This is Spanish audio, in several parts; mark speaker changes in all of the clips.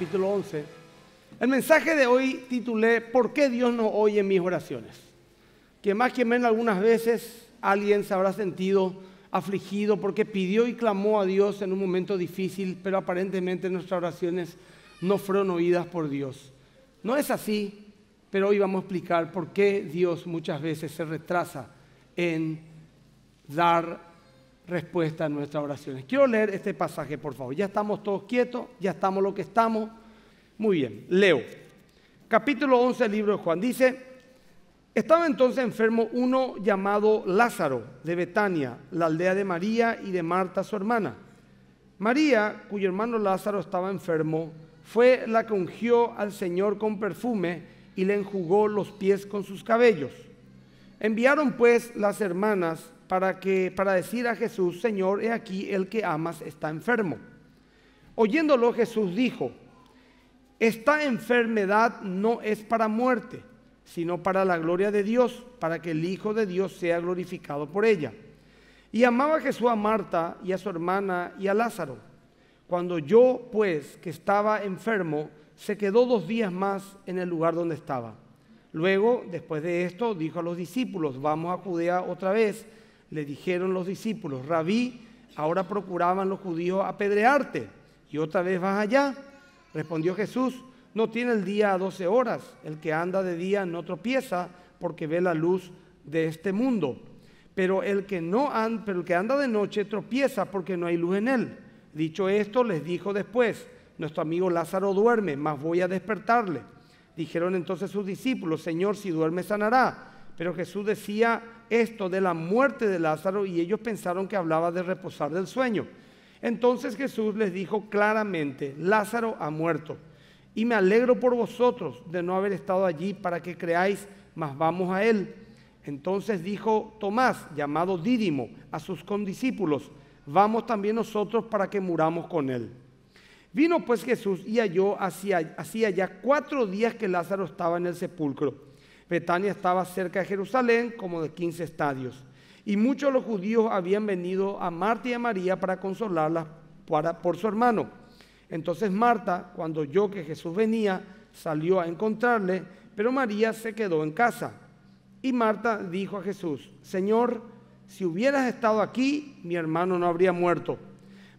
Speaker 1: capítulo 11. El mensaje de hoy titulé ¿Por qué Dios no oye mis oraciones? Que más que menos algunas veces alguien se habrá sentido afligido porque pidió y clamó a Dios en un momento difícil, pero aparentemente nuestras oraciones no fueron oídas por Dios. No es así, pero hoy vamos a explicar por qué Dios muchas veces se retrasa en dar respuesta a nuestras oraciones. Quiero leer este pasaje, por favor. Ya estamos todos quietos, ya estamos lo que estamos. Muy bien, leo. Capítulo 11 del libro de Juan. Dice, estaba entonces enfermo uno llamado Lázaro de Betania, la aldea de María y de Marta, su hermana. María, cuyo hermano Lázaro estaba enfermo, fue la que ungió al Señor con perfume y le enjugó los pies con sus cabellos. Enviaron pues las hermanas para, que, para decir a Jesús, Señor, he aquí el que amas está enfermo. Oyéndolo Jesús dijo, esta enfermedad no es para muerte, sino para la gloria de Dios, para que el Hijo de Dios sea glorificado por ella. Y amaba Jesús a Marta y a su hermana y a Lázaro. Cuando yo, pues, que estaba enfermo, se quedó dos días más en el lugar donde estaba. Luego, después de esto, dijo a los discípulos, vamos a Judea otra vez le dijeron los discípulos, rabí, ahora procuraban los judíos apedrearte y otra vez vas allá. Respondió Jesús, no tiene el día a doce horas, el que anda de día no tropieza porque ve la luz de este mundo. Pero el que, no pero el que anda de noche tropieza porque no hay luz en él. Dicho esto, les dijo después, nuestro amigo Lázaro duerme, mas voy a despertarle. Dijeron entonces sus discípulos, Señor, si duerme sanará. Pero Jesús decía, esto de la muerte de Lázaro y ellos pensaron que hablaba de reposar del sueño. Entonces Jesús les dijo claramente, Lázaro ha muerto y me alegro por vosotros de no haber estado allí para que creáis, mas vamos a él. Entonces dijo Tomás, llamado Dídimo, a sus condiscípulos, vamos también nosotros para que muramos con él. Vino pues Jesús y halló hacia ya cuatro días que Lázaro estaba en el sepulcro Betania estaba cerca de Jerusalén como de 15 estadios. Y muchos los judíos habían venido a Marta y a María para consolarla por su hermano. Entonces Marta, cuando oyó que Jesús venía, salió a encontrarle, pero María se quedó en casa. Y Marta dijo a Jesús, Señor, si hubieras estado aquí, mi hermano no habría muerto.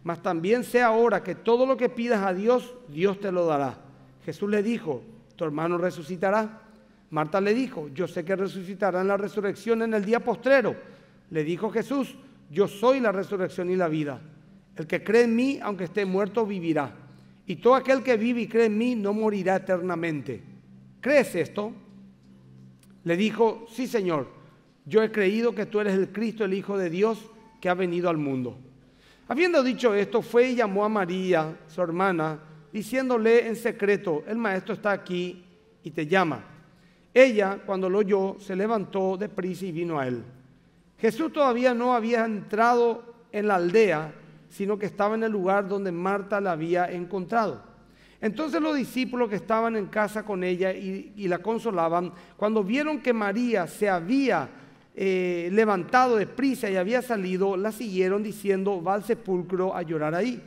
Speaker 1: Mas también sé ahora que todo lo que pidas a Dios, Dios te lo dará. Jesús le dijo, tu hermano resucitará. Marta le dijo, yo sé que resucitarán la resurrección en el día postrero. Le dijo Jesús, yo soy la resurrección y la vida. El que cree en mí, aunque esté muerto, vivirá. Y todo aquel que vive y cree en mí no morirá eternamente. ¿Crees esto? Le dijo, sí Señor, yo he creído que tú eres el Cristo, el Hijo de Dios, que ha venido al mundo. Habiendo dicho esto, fue y llamó a María, su hermana, diciéndole en secreto, el maestro está aquí y te llama. Ella, cuando lo oyó, se levantó de prisa y vino a él. Jesús todavía no había entrado en la aldea, sino que estaba en el lugar donde Marta la había encontrado. Entonces los discípulos que estaban en casa con ella y, la consolaban, cuando vieron que María se había eh, levantado levantado prisa y había salido, la siguieron diciendo, va al sepulcro a llorar ahí.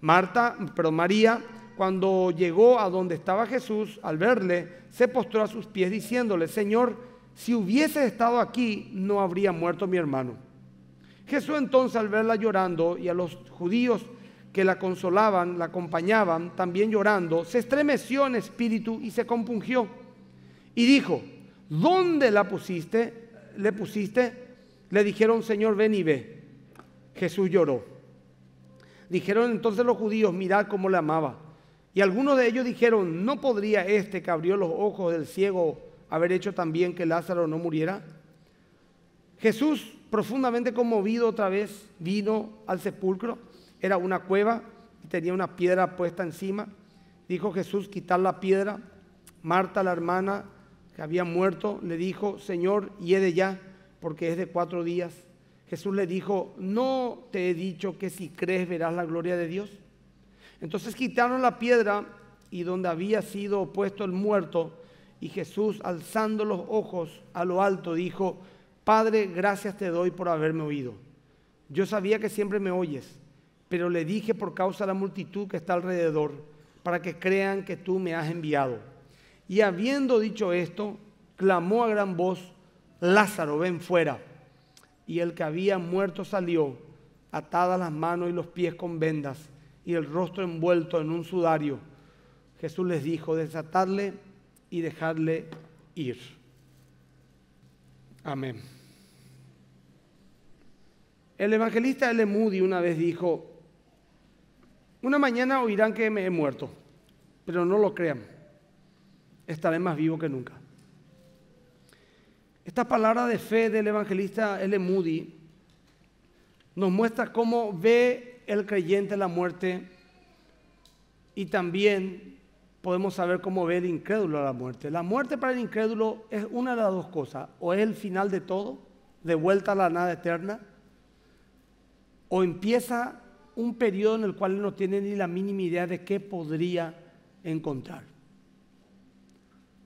Speaker 1: Marta, pero María cuando llegó a donde estaba Jesús, al verle, se postró a sus pies diciéndole, Señor, si hubiese estado aquí, no habría muerto mi hermano. Jesús entonces al verla llorando y a los judíos que la consolaban, la acompañaban, también llorando, se estremeció en espíritu y se compungió. Y dijo, ¿dónde la pusiste? ¿Le pusiste? Le dijeron, Señor, ven y ve. Jesús lloró. Dijeron entonces los judíos, mirad cómo le amaba. Y algunos de ellos dijeron, ¿no podría este que abrió los ojos del ciego haber hecho también que Lázaro no muriera? Jesús, profundamente conmovido otra vez, vino al sepulcro. Era una cueva y tenía una piedra puesta encima. Dijo Jesús, quitar la piedra. Marta, la hermana que había muerto, le dijo, Señor, de ya, porque es de cuatro días. Jesús le dijo, ¿no te he dicho que si crees verás la gloria de Dios? Entonces quitaron la piedra y donde había sido puesto el muerto, y Jesús, alzando los ojos a lo alto, dijo, Padre, gracias te doy por haberme oído. Yo sabía que siempre me oyes, pero le dije por causa de la multitud que está alrededor, para que crean que tú me has enviado. Y habiendo dicho esto, clamó a gran voz, Lázaro, ven fuera. Y el que había muerto salió, atadas las manos y los pies con vendas y el rostro envuelto en un sudario, Jesús les dijo, desatarle... y dejarle ir. Amén. El evangelista L. Moody una vez dijo, una mañana oirán que me he muerto, pero no lo crean, estaré más vivo que nunca. Esta palabra de fe del evangelista L. Moody nos muestra cómo ve el creyente la muerte y también podemos saber cómo ve el incrédulo a la muerte. La muerte para el incrédulo es una de las dos cosas, o es el final de todo, de vuelta a la nada eterna, o empieza un periodo en el cual no tiene ni la mínima idea de qué podría encontrar.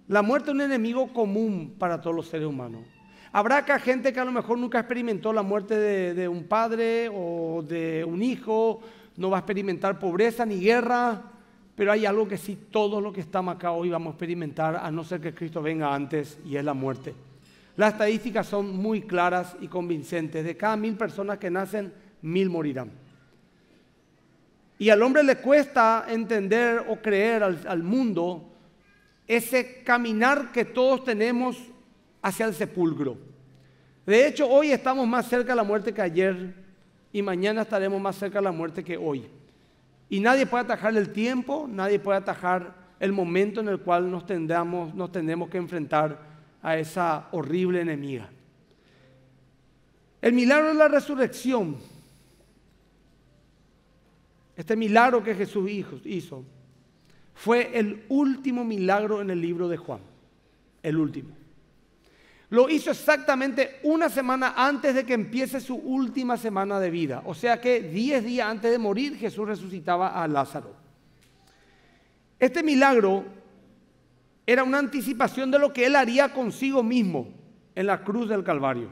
Speaker 1: La muerte es un enemigo común para todos los seres humanos. Habrá acá gente que a lo mejor nunca experimentó la muerte de, un padre o de un hijo, no va a experimentar pobreza ni guerra, pero hay algo que sí todos los que estamos acá hoy vamos a experimentar, a no ser que Cristo venga antes, y es la muerte. Las estadísticas son muy claras y convincentes. De cada mil personas que nacen, mil morirán. Y al hombre le cuesta entender o creer al mundo ese caminar que todos tenemos hacia el sepulcro. De hecho, hoy estamos más cerca de la muerte que ayer y mañana estaremos más cerca de la muerte que hoy. Y nadie puede atajar el tiempo, nadie puede atajar el momento en el cual nos, tendamos, nos tendremos que enfrentar a esa horrible enemiga. El milagro de la resurrección, este milagro que Jesús hizo, fue el último milagro en el libro de Juan, el último. Lo hizo exactamente una semana antes de que empiece su última semana de vida. O sea que diez días antes de morir Jesús resucitaba a Lázaro. Este milagro era una anticipación de lo que él haría consigo mismo en la cruz del Calvario.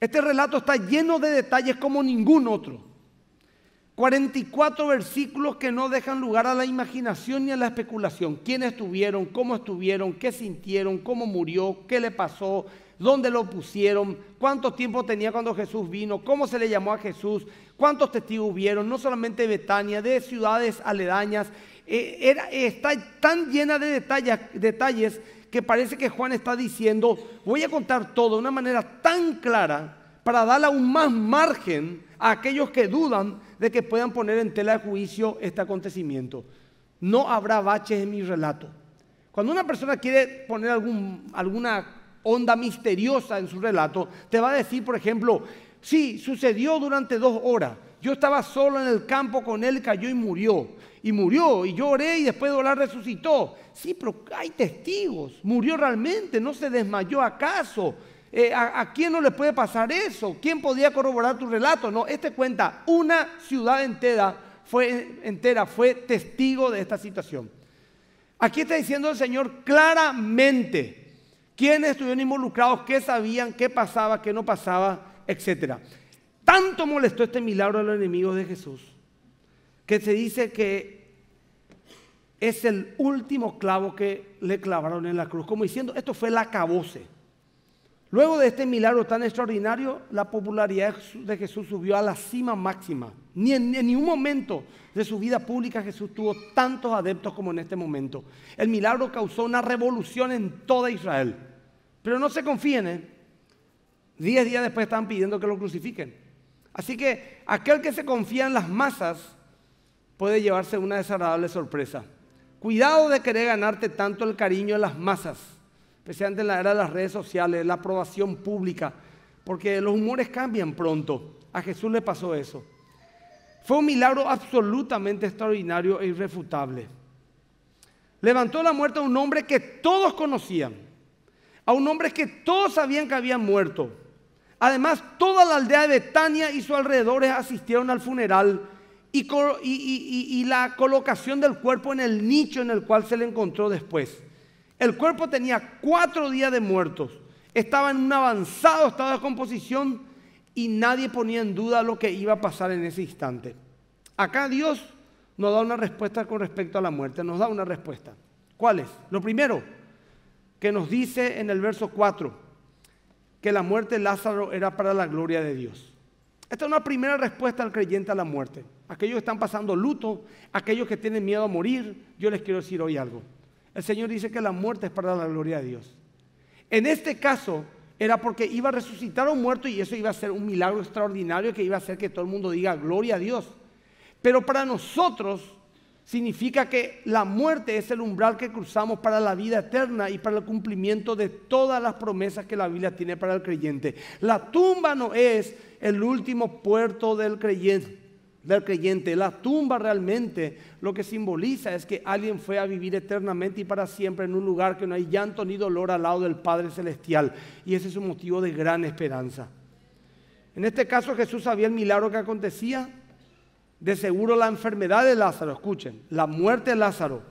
Speaker 1: Este relato está lleno de detalles como ningún otro 44 versículos que no dejan lugar a la imaginación ni a la especulación. Quién estuvieron? ¿Cómo estuvieron? ¿Qué sintieron? ¿Cómo murió? ¿Qué le pasó? ¿Dónde lo pusieron? ¿Cuánto tiempo tenía cuando Jesús vino? ¿Cómo se le llamó a Jesús? ¿Cuántos testigos hubieron? No solamente de Betania, de ciudades aledañas. Eh, está tan llena de detalles, detalles que parece que Juan está diciendo, voy a contar todo de una manera tan clara para dar aún más margen a aquellos que dudan de que puedan poner en tela de juicio este acontecimiento. No habrá baches en mi relato. Cuando una persona quiere poner alguna onda misteriosa en su relato, te va a decir, por ejemplo, sí, sucedió durante dos horas. Yo estaba solo en el campo con él, cayó y murió. Y murió, y yo oré, y después de orar resucitó. Sí, pero hay testigos. Murió realmente, no se desmayó acaso. Eh, ¿a, quién no le puede pasar eso? ¿Quién podía corroborar tu relato? No, este cuenta, una ciudad entera fue, entera fue testigo de esta situación. Aquí está diciendo el Señor claramente quiénes estuvieron involucrados, qué sabían, qué pasaba, qué no pasaba, etc. Tanto molestó este milagro a los enemigos de Jesús que se dice que es el último clavo que le clavaron en la cruz, como diciendo, esto fue la acabose. Luego de este milagro tan extraordinario, la popularidad de Jesús subió a la cima máxima. Ni en, ningún momento de su vida pública Jesús tuvo tantos adeptos como en este momento. El milagro causó una revolución en toda Israel. Pero no se confíen, ¿eh? diez días después están pidiendo que lo crucifiquen. Así que aquel que se confía en las masas puede llevarse una desagradable sorpresa. Cuidado de querer ganarte tanto el cariño de las masas especialmente en la era de las redes sociales, la aprobación pública, porque los humores cambian pronto. A Jesús le pasó eso. Fue un milagro absolutamente extraordinario e irrefutable. Levantó la muerte a un hombre que todos conocían, a un hombre que todos sabían que había muerto. Además, toda la aldea de Betania y sus alrededores asistieron al funeral y, la colocación del cuerpo en el nicho en el cual se le encontró después. El cuerpo tenía cuatro días de muertos, estaba en un avanzado estado de composición y nadie ponía en duda lo que iba a pasar en ese instante. Acá Dios nos da una respuesta con respecto a la muerte, nos da una respuesta. ¿Cuál es? Lo primero que nos dice en el verso 4, que la muerte de Lázaro era para la gloria de Dios. Esta es una primera respuesta al creyente a la muerte. Aquellos que están pasando luto, aquellos que tienen miedo a morir, yo les quiero decir hoy algo. El Señor dice que la muerte es para la gloria de Dios. En este caso era porque iba a resucitar a un muerto y eso iba a ser un milagro extraordinario que iba a hacer que todo el mundo diga gloria a Dios. Pero para nosotros significa que la muerte es el umbral que cruzamos para la vida eterna y para el cumplimiento de todas las promesas que la Biblia tiene para el creyente. La tumba no es el último puerto del creyente del creyente. La tumba realmente lo que simboliza es que alguien fue a vivir eternamente y para siempre en un lugar que no hay llanto ni dolor al lado del Padre Celestial. Y ese es un motivo de gran esperanza. En este caso Jesús sabía el milagro que acontecía. De seguro la enfermedad de Lázaro, escuchen, la muerte de Lázaro.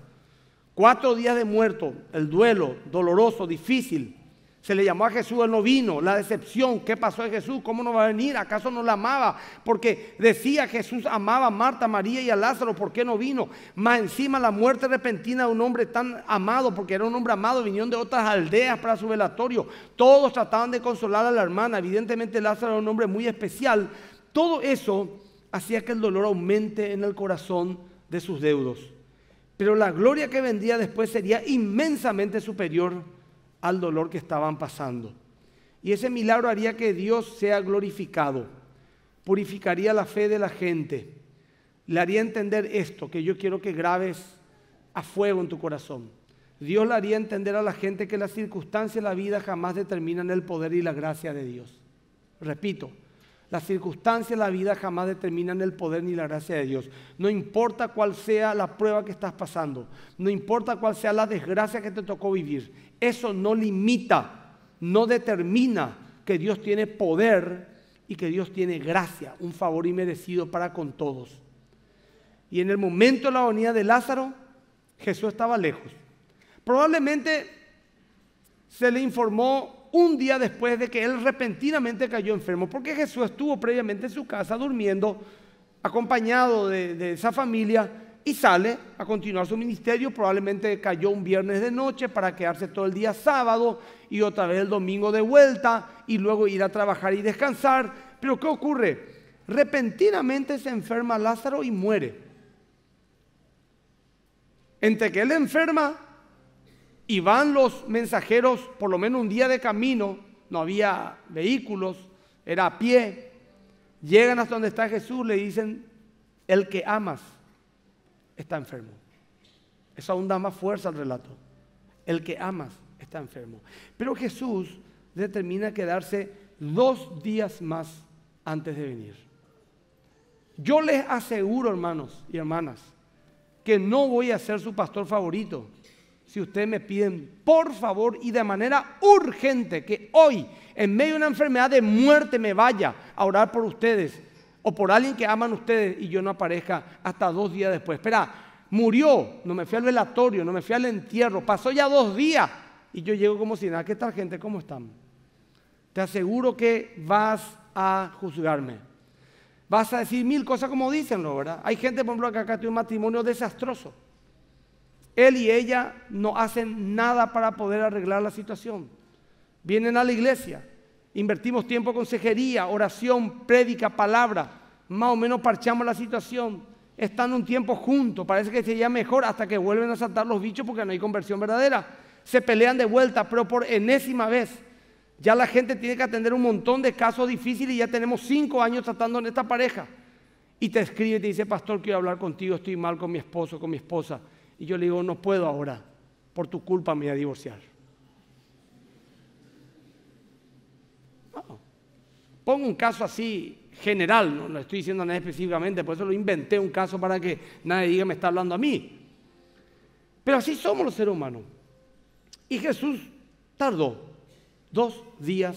Speaker 1: Cuatro días de muerto, el duelo doloroso, difícil. Se le llamó a Jesús, él no vino. La decepción, ¿qué pasó de Jesús? ¿Cómo no va a venir? ¿Acaso no la amaba? Porque decía Jesús amaba a Marta, María y a Lázaro, ¿por qué no vino? Más encima la muerte repentina de un hombre tan amado, porque era un hombre amado, vinieron de otras aldeas para su velatorio. Todos trataban de consolar a la hermana. Evidentemente Lázaro era un hombre muy especial. Todo eso hacía que el dolor aumente en el corazón de sus deudos. Pero la gloria que vendía después sería inmensamente superior al dolor que estaban pasando. Y ese milagro haría que Dios sea glorificado, purificaría la fe de la gente, le haría entender esto que yo quiero que grabes a fuego en tu corazón. Dios le haría entender a la gente que las circunstancias de la vida jamás determinan el poder y la gracia de Dios. Repito, las circunstancias de la vida jamás determinan el poder ni la gracia de Dios. No importa cuál sea la prueba que estás pasando, no importa cuál sea la desgracia que te tocó vivir, eso no limita, no determina que Dios tiene poder y que Dios tiene gracia, un favor inmerecido para con todos. Y en el momento de la agonía de Lázaro, Jesús estaba lejos. Probablemente se le informó un día después de que él repentinamente cayó enfermo, porque Jesús estuvo previamente en su casa durmiendo, acompañado de, de esa familia, y sale a continuar su ministerio. Probablemente cayó un viernes de noche para quedarse todo el día sábado y otra vez el domingo de vuelta y luego ir a trabajar y descansar. Pero ¿qué ocurre? Repentinamente se enferma Lázaro y muere. Entre que él enferma y van los mensajeros por lo menos un día de camino, no había vehículos, era a pie, llegan hasta donde está Jesús, le dicen, el que amas está enfermo. Eso aún da más fuerza al relato. El que amas está enfermo. Pero Jesús determina quedarse dos días más antes de venir. Yo les aseguro, hermanos y hermanas, que no voy a ser su pastor favorito si ustedes me piden, por favor y de manera urgente, que hoy, en medio de una enfermedad de muerte, me vaya a orar por ustedes o por alguien que aman ustedes y yo no aparezca hasta dos días después. Espera, murió, no me fui al velatorio, no me fui al entierro, pasó ya dos días y yo llego como si nada, ¿qué tal gente? ¿Cómo están? Te aseguro que vas a juzgarme. Vas a decir mil cosas como dicen, ¿no? ¿verdad? Hay gente, por ejemplo, que acá tiene un matrimonio desastroso. Él y ella no hacen nada para poder arreglar la situación. Vienen a la iglesia, Invertimos tiempo consejería, oración, prédica, palabra. Más o menos parchamos la situación. estando un tiempo juntos, parece que sería mejor hasta que vuelven a saltar los bichos porque no hay conversión verdadera. Se pelean de vuelta, pero por enésima vez. Ya la gente tiene que atender un montón de casos difíciles y ya tenemos cinco años tratando en esta pareja. Y te escribe y te dice, pastor, quiero hablar contigo, estoy mal con mi esposo, con mi esposa. Y yo le digo, no puedo ahora, por tu culpa me voy a divorciar. Pongo un caso así general, no, lo estoy diciendo nada específicamente, por eso lo inventé un caso para que nadie diga me está hablando a mí. Pero así somos los seres humanos. Y Jesús tardó dos días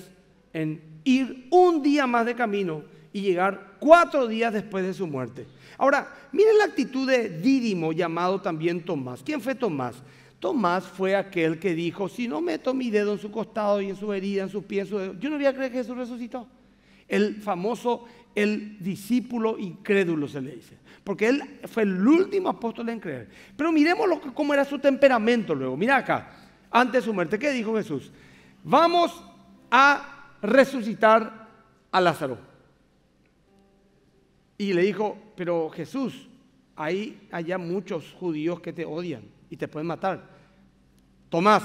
Speaker 1: en ir un día más de camino y llegar cuatro días después de su muerte. Ahora, miren la actitud de Dídimo, llamado también Tomás. ¿Quién fue Tomás? Tomás fue aquel que dijo, si no meto mi dedo en su costado y en su herida, en sus pies, en su dedo, yo no voy a creer que Jesús resucitó. El famoso, el discípulo incrédulo se le dice. Porque él fue el último apóstol en creer. Pero miremos lo cómo era su temperamento luego. Mira acá, antes de su muerte, ¿qué dijo Jesús? Vamos a resucitar a Lázaro. Y le dijo, pero Jesús, hay allá muchos judíos que te odian y te pueden matar. Tomás,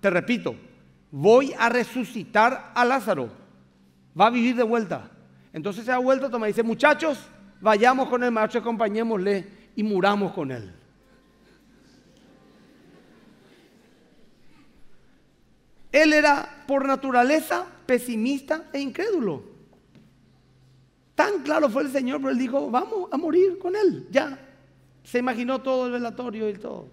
Speaker 1: te repito, voy a resucitar a Lázaro va a vivir de vuelta. Entonces se ha vuelto toma y dice, muchachos, vayamos con el maestro, acompañémosle y muramos con él. Él era por naturaleza pesimista e incrédulo. Tan claro fue el Señor, pero él dijo, vamos a morir con él, ya. Se imaginó todo el velatorio y todo.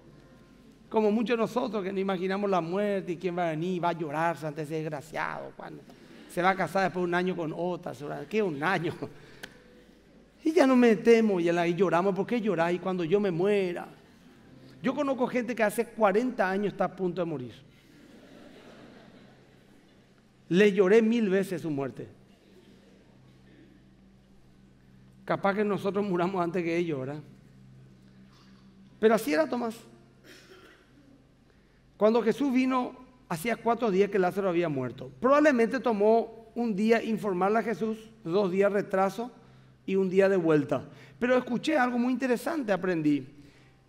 Speaker 1: Como muchos de nosotros que no imaginamos la muerte y quién va a venir, va a llorarse ante ese desgraciado. Cuando se va a casar después de un año con otra, ¿qué un año? Y ya no metemos y, y lloramos, ¿por qué Y cuando yo me muera? Yo conozco gente que hace 40 años está a punto de morir. Le lloré mil veces su muerte. Capaz que nosotros muramos antes que ellos, ¿verdad? Pero así era Tomás. Cuando Jesús vino, hacía cuatro días que Lázaro había muerto. Probablemente tomó un día informarle a Jesús, dos días retraso y un día de vuelta. Pero escuché algo muy interesante, aprendí,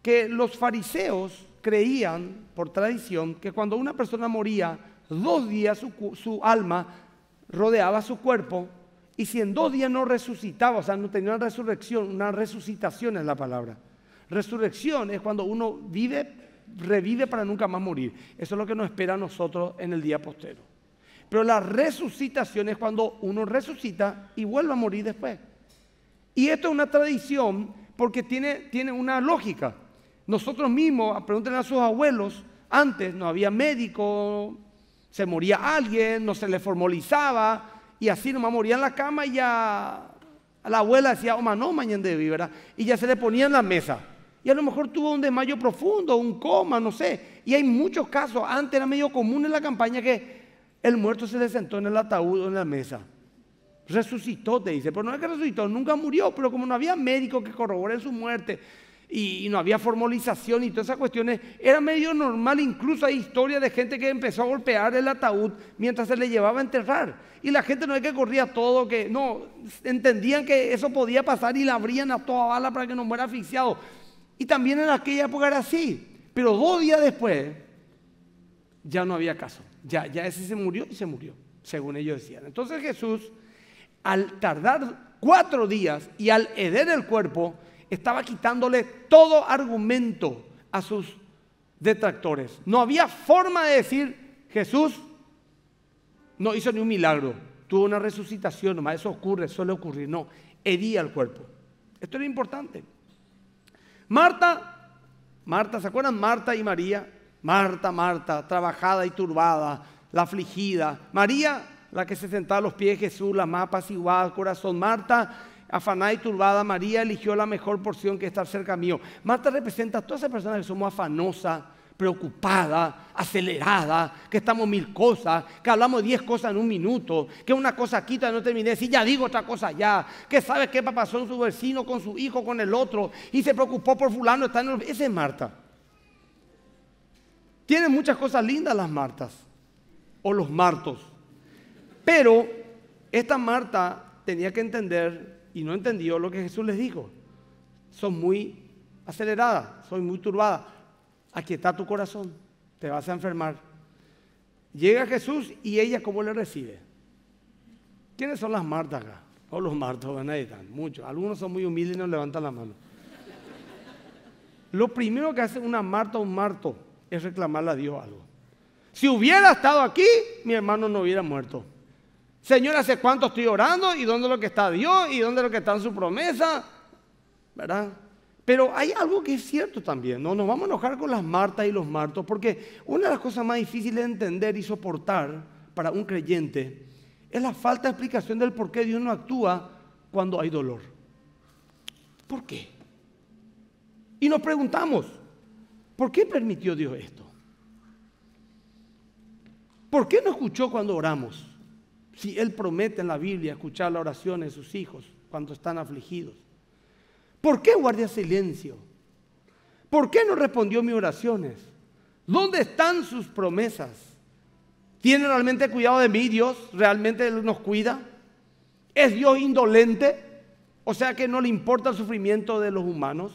Speaker 1: que los fariseos creían, por tradición, que cuando una persona moría, dos días su, su alma rodeaba su cuerpo y si en dos días no resucitaba, o sea, no tenía una resurrección, una resucitación es la palabra. Resurrección es cuando uno vive, revive para nunca más morir. Eso es lo que nos espera a nosotros en el día postero. Pero la resucitación es cuando uno resucita y vuelve a morir después. Y esto es una tradición porque tiene, tiene una lógica. Nosotros mismos, pregunten a sus abuelos, antes no había médico, se moría alguien, no se le formalizaba, y así nomás moría en la cama y ya la abuela decía, oh, no, mañana de Y ya se le ponía en la mesa. Y a lo mejor tuvo un desmayo profundo, un coma, no sé. Y hay muchos casos, antes era medio común en la campaña que el muerto se le sentó en el ataúd en la mesa. Resucitó, te dice. Pero no es que resucitó, nunca murió. Pero como no había médico que corrobore su muerte y no había formalización y todas esas cuestiones, era medio normal. Incluso hay historia de gente que empezó a golpear el ataúd mientras se le llevaba a enterrar. Y la gente no es que corría todo, que no, entendían que eso podía pasar y la abrían a toda bala para que no muera asfixiado. Y también en aquella época era así. Pero dos días después ya no había caso ya, ya ese se murió y se murió, según ellos decían. Entonces Jesús, al tardar cuatro días y al heder el cuerpo, estaba quitándole todo argumento a sus detractores. No había forma de decir, Jesús no hizo ni un milagro, tuvo una resucitación, nomás eso ocurre, suele ocurrir, no, hería el cuerpo. Esto era importante. Marta, Marta, ¿se acuerdan? Marta y María Marta, Marta, trabajada y turbada, la afligida. María, la que se sentaba a los pies de Jesús, la más apaciguada corazón. Marta, afanada y turbada, María eligió la mejor porción que estar cerca mío. Marta representa a todas esas personas que somos afanosa, preocupada, acelerada, que estamos mil cosas, que hablamos diez cosas en un minuto, que una cosa quita y no terminé, si ya digo otra cosa ya, que sabe qué pasó con su vecino, con su hijo, con el otro, y se preocupó por fulano, está en el... Ese es Marta. Tienen muchas cosas lindas las Martas o los Martos. Pero esta Marta tenía que entender y no entendió lo que Jesús les dijo. Son muy aceleradas, soy muy turbada. Aquí está tu corazón, te vas a enfermar. Llega Jesús y ella cómo le recibe. ¿Quiénes son las Martas acá? O oh, los Martos, van a editar, muchos. Algunos son muy humildes y no levantan la mano. Lo primero que hace una Marta o un Marto es reclamarle a Dios algo. Si hubiera estado aquí, mi hermano no hubiera muerto. Señor, ¿hace cuánto estoy orando? ¿Y dónde es lo que está Dios? ¿Y dónde es lo que está en su promesa? ¿Verdad? Pero hay algo que es cierto también, ¿no? Nos vamos a enojar con las martas y los martos, porque una de las cosas más difíciles de entender y soportar para un creyente es la falta de explicación del por qué Dios no actúa cuando hay dolor. ¿Por qué? Y nos preguntamos, ¿Por qué permitió Dios esto? ¿Por qué no escuchó cuando oramos? Si Él promete en la Biblia escuchar la oración de sus hijos cuando están afligidos. ¿Por qué guardé silencio? ¿Por qué no respondió mis oraciones? ¿Dónde están sus promesas? ¿Tiene realmente cuidado de mí Dios? ¿Realmente nos cuida? ¿Es Dios indolente? O sea que no le importa el sufrimiento de los humanos.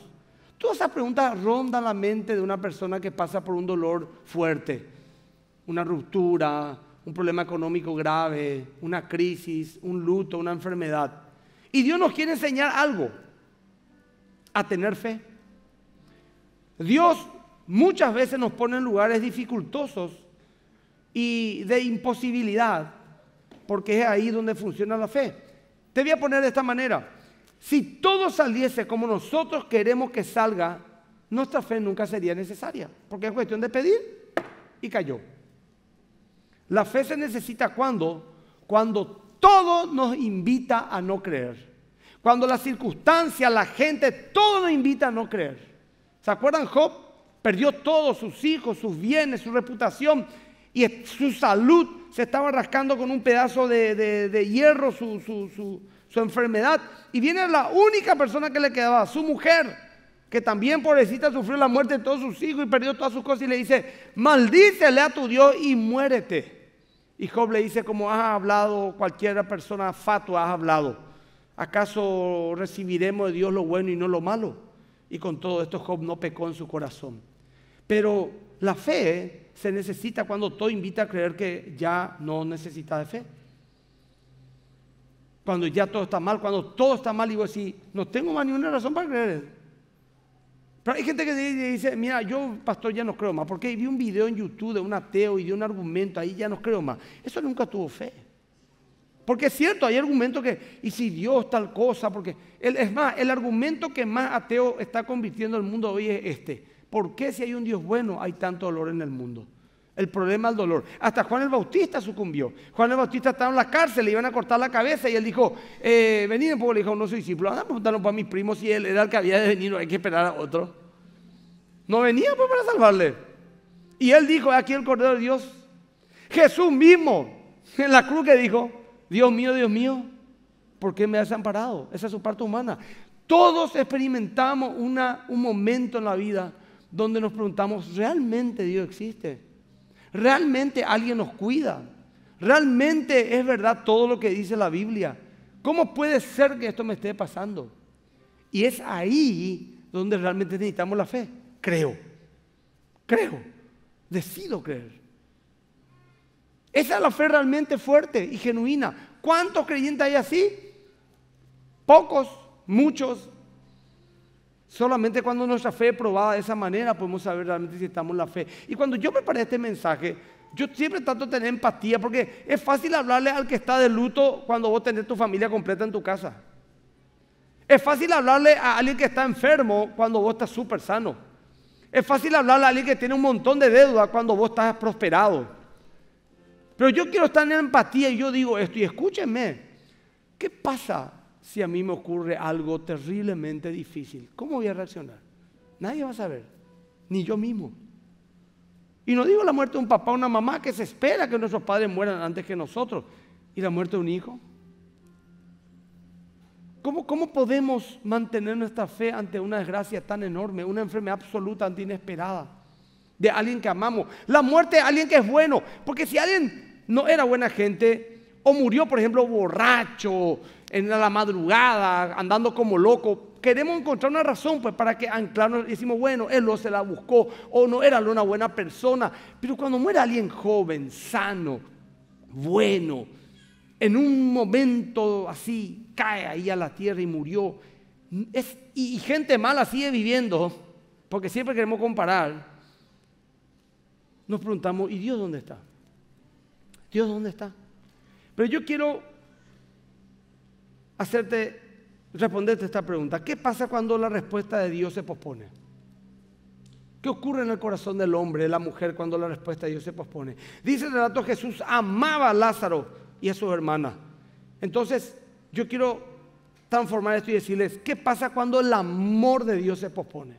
Speaker 1: Todas esas preguntas rondan la mente de una persona que pasa por un dolor fuerte, una ruptura, un problema económico grave, una crisis, un luto, una enfermedad. Y Dios nos quiere enseñar algo, a tener fe. Dios muchas veces nos pone en lugares dificultosos y de imposibilidad, porque es ahí donde funciona la fe. Te voy a poner de esta manera. Si todo saliese como nosotros queremos que salga, nuestra fe nunca sería necesaria, porque es cuestión de pedir y cayó. La fe se necesita cuando, cuando todo nos invita a no creer. Cuando las circunstancias, la gente, todo nos invita a no creer. ¿Se acuerdan Job? Perdió todos sus hijos, sus bienes, su reputación y su salud. Se estaba rascando con un pedazo de, hierro su su enfermedad. Y viene la única persona que le quedaba, su mujer, que también pobrecita sufrió la muerte de todos sus hijos y perdió todas sus cosas. Y le dice, maldícele a tu Dios y muérete. Y Job le dice, como has hablado cualquier persona fatua, has hablado. ¿Acaso recibiremos de Dios lo bueno y no lo malo? Y con todo esto Job no pecó en su corazón. Pero la fe se necesita cuando todo invita a creer que ya no necesita de fe cuando ya todo está mal, cuando todo está mal, y digo así, no tengo más ni una razón para creer. Pero hay gente que dice, mira, yo pastor ya no creo más, porque vi un video en YouTube de un ateo y dio un argumento, ahí ya no creo más. Eso nunca tuvo fe. Porque es cierto, hay argumentos que, y si Dios tal cosa, porque, es más, el argumento que más ateo está convirtiendo el mundo hoy es este. ¿Por qué si hay un Dios bueno hay tanto dolor en el mundo? El problema el dolor. Hasta Juan el Bautista sucumbió. Juan el Bautista estaba en la cárcel, le iban a cortar la cabeza y él dijo, eh, venid un poco, le dijo, no soy discípulo, anda a preguntarlo ah, para pues, mis primos si él era el que había de venir, hay que esperar a otro. No venía pues, para salvarle. Y él dijo, aquí el Cordero de Dios. Jesús mismo, en la cruz que dijo, Dios mío, Dios mío, ¿por qué me has amparado? Esa es su parte humana. Todos experimentamos un momento en la vida donde nos preguntamos, ¿realmente Dios existe? ¿Realmente alguien nos cuida? ¿Realmente es verdad todo lo que dice la Biblia? ¿Cómo puede ser que esto me esté pasando? Y es ahí donde realmente necesitamos la fe. Creo. Creo. Decido creer. Esa es la fe realmente fuerte y genuina. ¿Cuántos creyentes hay así? Pocos, muchos, Solamente cuando nuestra fe es probada de esa manera podemos saber realmente si estamos en la fe. Y cuando yo preparé este mensaje, yo siempre trato de tener empatía porque es fácil hablarle al que está de luto cuando vos tenés tu familia completa en tu casa. Es fácil hablarle a alguien que está enfermo cuando vos estás súper sano. Es fácil hablarle a alguien que tiene un montón de deuda cuando vos estás prosperado. Pero yo quiero estar en empatía y yo digo esto y escúchenme. ¿Qué pasa si a mí me ocurre algo terriblemente difícil? ¿Cómo voy a reaccionar? Nadie va a saber, ni yo mismo. Y no digo la muerte de un papá o una mamá que se espera que nuestros padres mueran antes que nosotros. ¿Y la muerte de un hijo? ¿Cómo, ¿Cómo, podemos mantener nuestra fe ante una desgracia tan enorme, una enfermedad absoluta, tan inesperada de alguien que amamos? La muerte de alguien que es bueno, porque si alguien no era buena gente o murió, por ejemplo, borracho, en la madrugada, andando como loco. Queremos encontrar una razón pues, para que anclarnos. Decimos, bueno, él no se la buscó o no era una buena persona. Pero cuando muere alguien joven, sano, bueno, en un momento así cae ahí a la tierra y murió. Es, y gente mala sigue viviendo, porque siempre queremos comparar. Nos preguntamos, ¿y Dios dónde está? ¿Dios dónde está? Pero yo quiero hacerte, responderte esta pregunta. ¿Qué pasa cuando la respuesta de Dios se pospone? ¿Qué ocurre en el corazón del hombre, de la mujer, cuando la respuesta de Dios se pospone? Dice el relato, Jesús amaba a Lázaro y a su hermana. Entonces, yo quiero transformar esto y decirles, ¿qué pasa cuando el amor de Dios se pospone?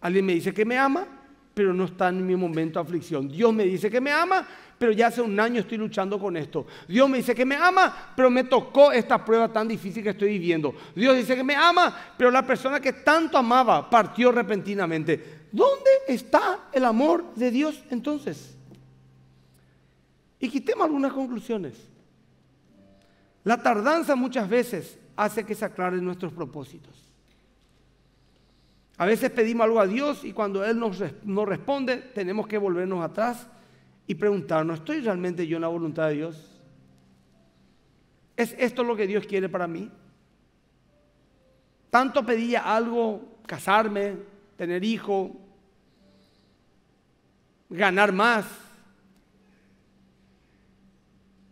Speaker 1: Alguien me dice que me ama, pero no está en mi momento de aflicción. Dios me dice que me ama, pero ya hace un año estoy luchando con esto. Dios me dice que me ama, pero me tocó esta prueba tan difícil que estoy viviendo. Dios dice que me ama, pero la persona que tanto amaba partió repentinamente. ¿Dónde está el amor de Dios entonces? Y quitemos algunas conclusiones. La tardanza muchas veces hace que se aclaren nuestros propósitos. A veces pedimos algo a Dios y cuando Él nos, responde, tenemos que volvernos atrás y preguntarnos, ¿estoy realmente yo en la voluntad de Dios? ¿Es esto lo que Dios quiere para mí? Tanto pedía algo, casarme, tener hijo, ganar más,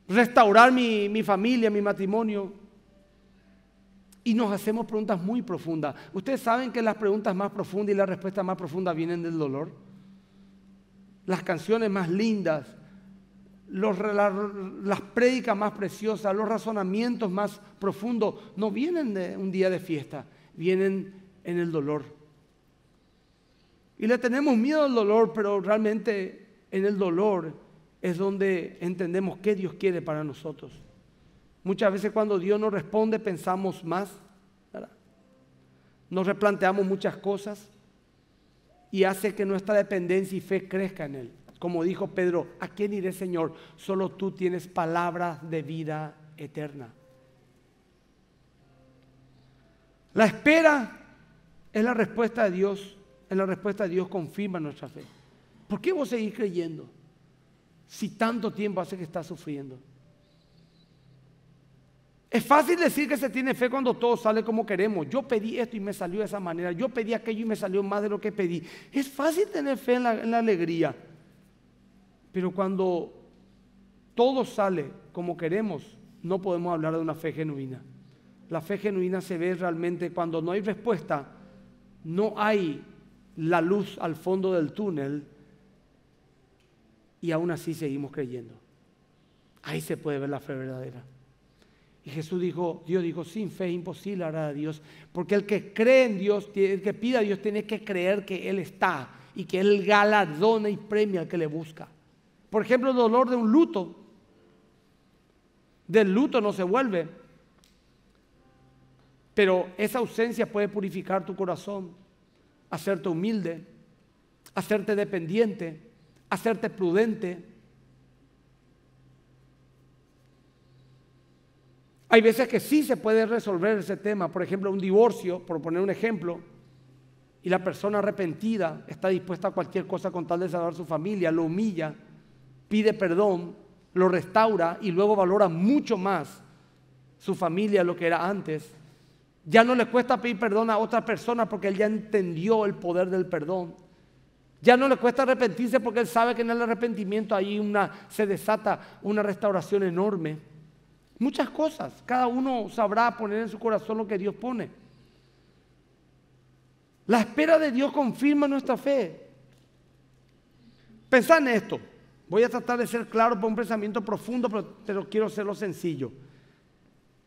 Speaker 1: restaurar mi, familia, mi matrimonio. Y nos hacemos preguntas muy profundas. Ustedes saben que las preguntas más profundas y las respuestas más profundas vienen del dolor las canciones más lindas, las prédicas más preciosas, los razonamientos más profundos, no vienen de un día de fiesta, vienen en el dolor. Y le tenemos miedo al dolor, pero realmente en el dolor es donde entendemos qué Dios quiere para nosotros. Muchas veces cuando Dios nos responde pensamos más, nos replanteamos muchas cosas y hace que nuestra dependencia y fe crezca en Él. Como dijo Pedro, ¿a quién iré Señor? Solo tú tienes palabras de vida eterna. La espera es la respuesta de Dios. En la respuesta de Dios confirma nuestra fe. ¿Por qué vos seguís creyendo si tanto tiempo hace que estás sufriendo? Es fácil decir que se tiene fe cuando todo sale como queremos. Yo pedí esto y me salió de esa manera. Yo pedí aquello y me salió más de lo que pedí. Es fácil tener fe en la, alegría. Pero cuando todo sale como queremos, no podemos hablar de una fe genuina. La fe genuina se ve realmente cuando no hay respuesta, no hay la luz al fondo del túnel y aún así seguimos creyendo. Ahí se puede ver la fe verdadera. Y Jesús dijo, Dios dijo, sin fe imposible hará a Dios, porque el que cree en Dios, el que pida a Dios, tiene que creer que Él está y que Él galardona y premia al que le busca. Por ejemplo, el dolor de un luto. Del luto no se vuelve, pero esa ausencia puede purificar tu corazón, hacerte humilde, hacerte dependiente, hacerte prudente Hay veces que sí se puede resolver ese tema, por ejemplo, un divorcio, por poner un ejemplo, y la persona arrepentida está dispuesta a cualquier cosa con tal de salvar a su familia, lo humilla, pide perdón, lo restaura y luego valora mucho más su familia lo que era antes. Ya no le cuesta pedir perdón a otra persona porque él ya entendió el poder del perdón. Ya no le cuesta arrepentirse porque él sabe que en el arrepentimiento ahí una, se desata una restauración enorme. Muchas cosas. Cada uno sabrá poner en su corazón lo que Dios pone. La espera de Dios confirma nuestra fe. Pensad en esto. Voy a tratar de ser claro por un pensamiento profundo, pero, pero quiero hacerlo sencillo.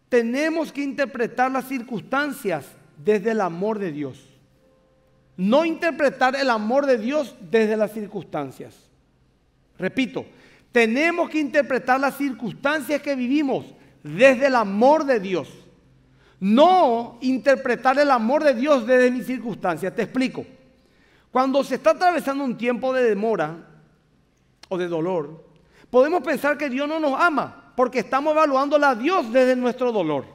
Speaker 1: Tenemos que interpretar las circunstancias desde el amor de Dios. No interpretar el amor de Dios desde las circunstancias. Repito, tenemos que interpretar las circunstancias que vivimos, desde el amor de Dios. No interpretar el amor de Dios desde mis circunstancias. Te explico. Cuando se está atravesando un tiempo de demora o de dolor, podemos pensar que Dios no nos ama porque estamos evaluando a Dios desde nuestro dolor.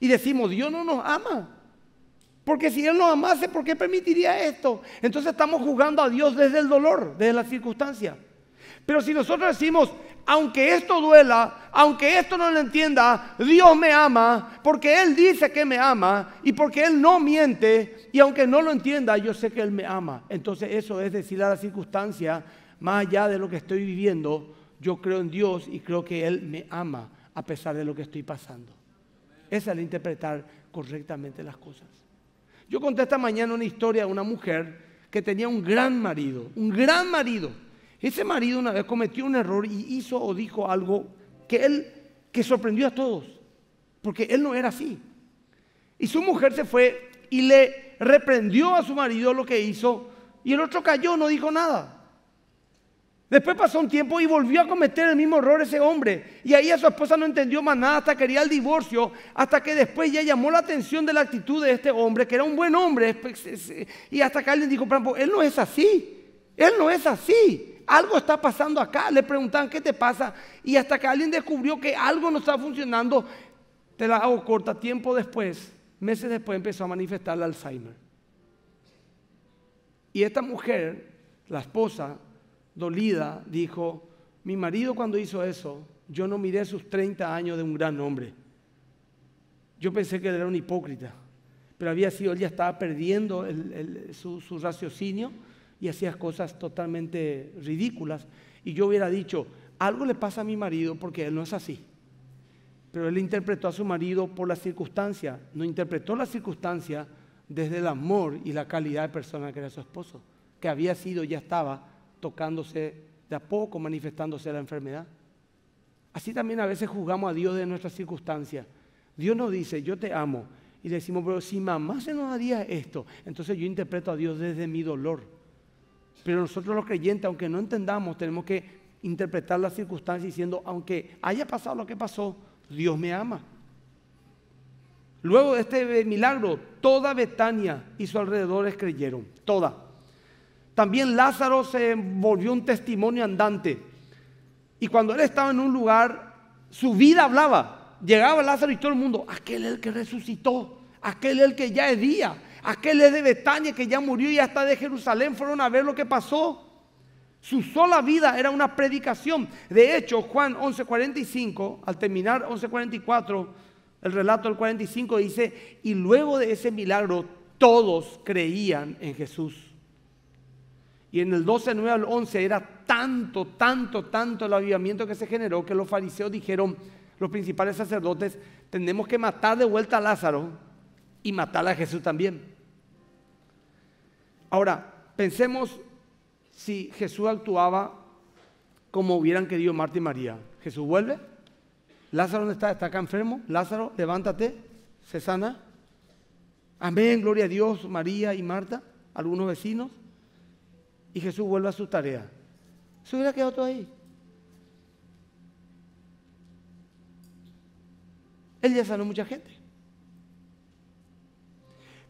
Speaker 1: Y decimos, Dios no nos ama. Porque si Él nos amase, ¿por qué permitiría esto? Entonces estamos juzgando a Dios desde el dolor, desde la circunstancia. Pero si nosotros decimos, aunque esto duela, aunque esto no lo entienda, Dios me ama porque Él dice que me ama y porque Él no miente y aunque no lo entienda, yo sé que Él me ama. Entonces eso es decir a la circunstancia, más allá de lo que estoy viviendo, yo creo en Dios y creo que Él me ama a pesar de lo que estoy pasando. Esa es el interpretar correctamente las cosas. Yo conté esta mañana una historia de una mujer que tenía un gran marido, un gran marido ese marido una vez cometió un error y hizo o dijo algo que él que sorprendió a todos, porque él no era así. Y su mujer se fue y le reprendió a su marido lo que hizo y el otro cayó, no dijo nada. Después pasó un tiempo y volvió a cometer el mismo error ese hombre. Y ahí a su esposa no entendió más nada hasta quería el divorcio, hasta que después ya llamó la atención de la actitud de este hombre, que era un buen hombre. Pues, y hasta que alguien dijo, pues, él no es así, él no es así algo está pasando acá. Le preguntan ¿qué te pasa? Y hasta que alguien descubrió que algo no estaba funcionando, te la hago corta. Tiempo después, meses después, empezó a manifestar el Alzheimer. Y esta mujer, la esposa, dolida, dijo, mi marido cuando hizo eso, yo no miré sus 30 años de un gran hombre. Yo pensé que él era un hipócrita, pero había sido, él ya estaba perdiendo su raciocinio y hacía cosas totalmente ridículas. Y yo hubiera dicho, algo le pasa a mi marido porque él no es así. Pero él interpretó a su marido por la circunstancia, no interpretó la circunstancia desde el amor y la calidad de persona que era su esposo, que había sido, ya estaba tocándose de a poco, manifestándose la enfermedad. Así también a veces juzgamos a Dios de nuestras circunstancias. Dios nos dice, yo te amo. Y decimos, pero si mamá se nos haría esto, entonces yo interpreto a Dios desde mi dolor. Pero nosotros los creyentes, aunque no entendamos, tenemos que interpretar las circunstancias diciendo, aunque haya pasado lo que pasó, Dios me ama. Luego de este milagro, toda Betania y sus alrededores creyeron, toda. También Lázaro se volvió un testimonio andante. Y cuando él estaba en un lugar, su vida hablaba. Llegaba Lázaro y todo el mundo, aquel el que resucitó, aquel el que ya es día, Aquel de Betania que ya murió y hasta de Jerusalén fueron a ver lo que pasó. Su sola vida era una predicación. De hecho, Juan 11:45, al terminar 11:44, el relato del 45 dice, y luego de ese milagro todos creían en Jesús. Y en el 12, 9 al 11 era tanto, tanto, tanto el avivamiento que se generó que los fariseos dijeron, los principales sacerdotes, tenemos que matar de vuelta a Lázaro y matar a Jesús también. Ahora, pensemos si Jesús actuaba como hubieran querido Marta y María. Jesús vuelve, Lázaro está? Está acá enfermo. Lázaro, levántate, se sana. Amén, gloria a Dios, María y Marta, algunos vecinos. Y Jesús vuelve a su tarea. Se hubiera quedado todo ahí. Él ya sanó mucha gente.